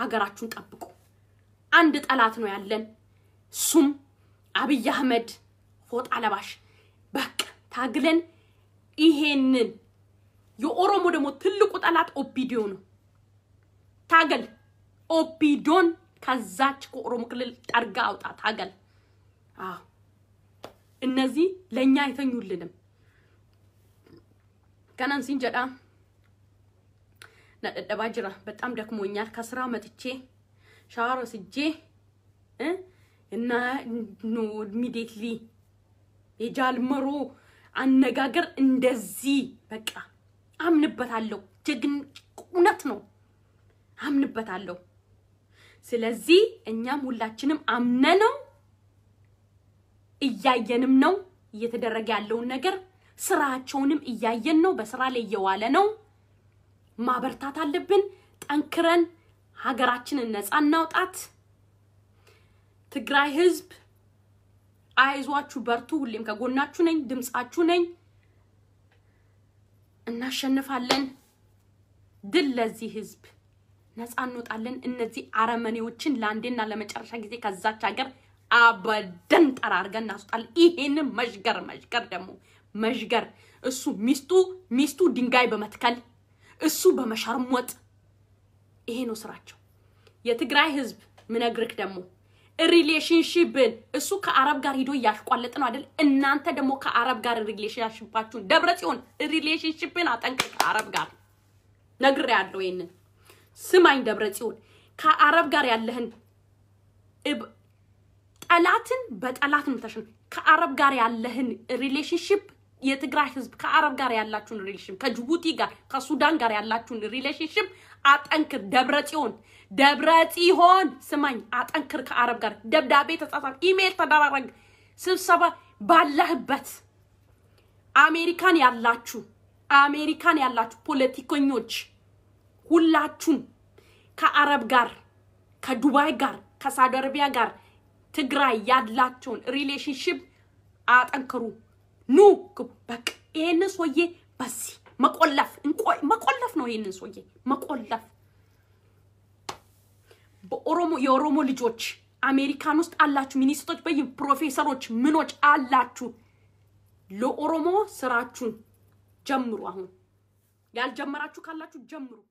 ሀገራችሁን ጠብቁ። አንድ ጠላት ነው ያለን፣ እሱም አብይ አህመድ ፎጣ ለባሽ በቃ ታግለን ይሄንን የኦሮሞ ደግሞ ትልቁ ጠላት ኦፒዲዮ ነው። ታገል ኦፒዶን ከዛች ከኦሮሞ ክልል ጠርጋ አውጣ። ታገል። አዎ እነዚህ ለእኛ አይተኙልንም። ከናን ሲንጀዳ ነጠደባ ጅራ በጣም ደክሞኛል። ከስራ መጥቼ ሻወር ወስጄ እና ኖ ኢሚዲየትሊ የጃልመሮ አነጋገር እንደዚህ በቃ አምንበታለሁ። ጀግን እውነት ነው አምንበታለሁ። ስለዚህ እኛም ሁላችንም አምነነው እያየንም ነው እየተደረገ ያለውን ነገር ስራቸውንም እያየን ነው። በስራ ላይ እየዋለ ነው። ማበርታት አለብን። ጠንክረን ሀገራችንን ነፃ እናውጣት። ትግራይ ህዝብ አይዟችሁ፣ በርቱ፣ ሁሌም ከጎናችሁ ነኝ፣ ድምጻችሁ ነኝ። እናሸንፋለን። ድል ለዚህ ህዝብ፣ ነፃ እንወጣለን። እነዚህ አረመኔዎችን ለአንዴና ለመጨረሻ ጊዜ ከዛች ሀገር አበደን ጠራርገን እናስወጣለን። ይሄንን መዥገር መዥገር ደግሞ መዥገር እሱ ሚስቱ ሚስቱ ድንጋይ በመትከል እሱ በመሸርሞጥ ይሄ ነው ስራቸው። የትግራይ ህዝብ ምነግርክ ደግሞ ሪሌሽንሽፕን እሱ ከአረብ ጋር ሂዶ እያሽቋለጥ ነው አይደል? እናንተ ደግሞ ከአረብ ጋር ሪሌሽንሽፓችሁን ደብረ ጽዮን ሪሌሽንሽፕን አጠንቅ ከአረብ ጋር ያለው ይህንን ስማኝ ደብረ ጽዮን ከአረብ ጋር ያለህን ጠላትን በጠላት ምታሽን ከአረብ ጋር ያለህን ሪሌሽንሽፕ የትግራይ ህዝብ ከአረብ ጋር ያላችሁን ሪሌሽን ከጅቡቲ ጋር ከሱዳን ጋር ያላችሁን ሪሌሽንሽፕ አጠንክር ደብረ ጽዮን ደብረ ጽዮን ስማኝ፣ አጠንክር ከአረብ ጋር ደብዳቤ ተጻጻፍ፣ ኢሜይል ተደራረግ፣ ስብሰባ ባለህበት አሜሪካን ያላችሁ አሜሪካን ያላችሁ ፖለቲከኞች ሁላችሁም ከአረብ ጋር ከዱባይ ጋር ከሳውዲ አረቢያ ጋር ትግራይ ያላቸውን ሪሌሽንሽፕ አጠንክሩ። ኑ በቃ ይሄን ሰውዬ በዚህ መቆለፍ መቆለፍ ነው። ይሄንን ሰውዬ መቆለፍ በኦሮሞ የኦሮሞ ልጆች አሜሪካን ውስጥ አላችሁ፣ ሚኒስትሮች፣ በይ ፕሮፌሰሮች፣ ምኖች አላችሁ። ለኦሮሞ ስራችሁን ጀምሩ። አሁን ያልጀመራችሁ ካላችሁ ጀምሩ።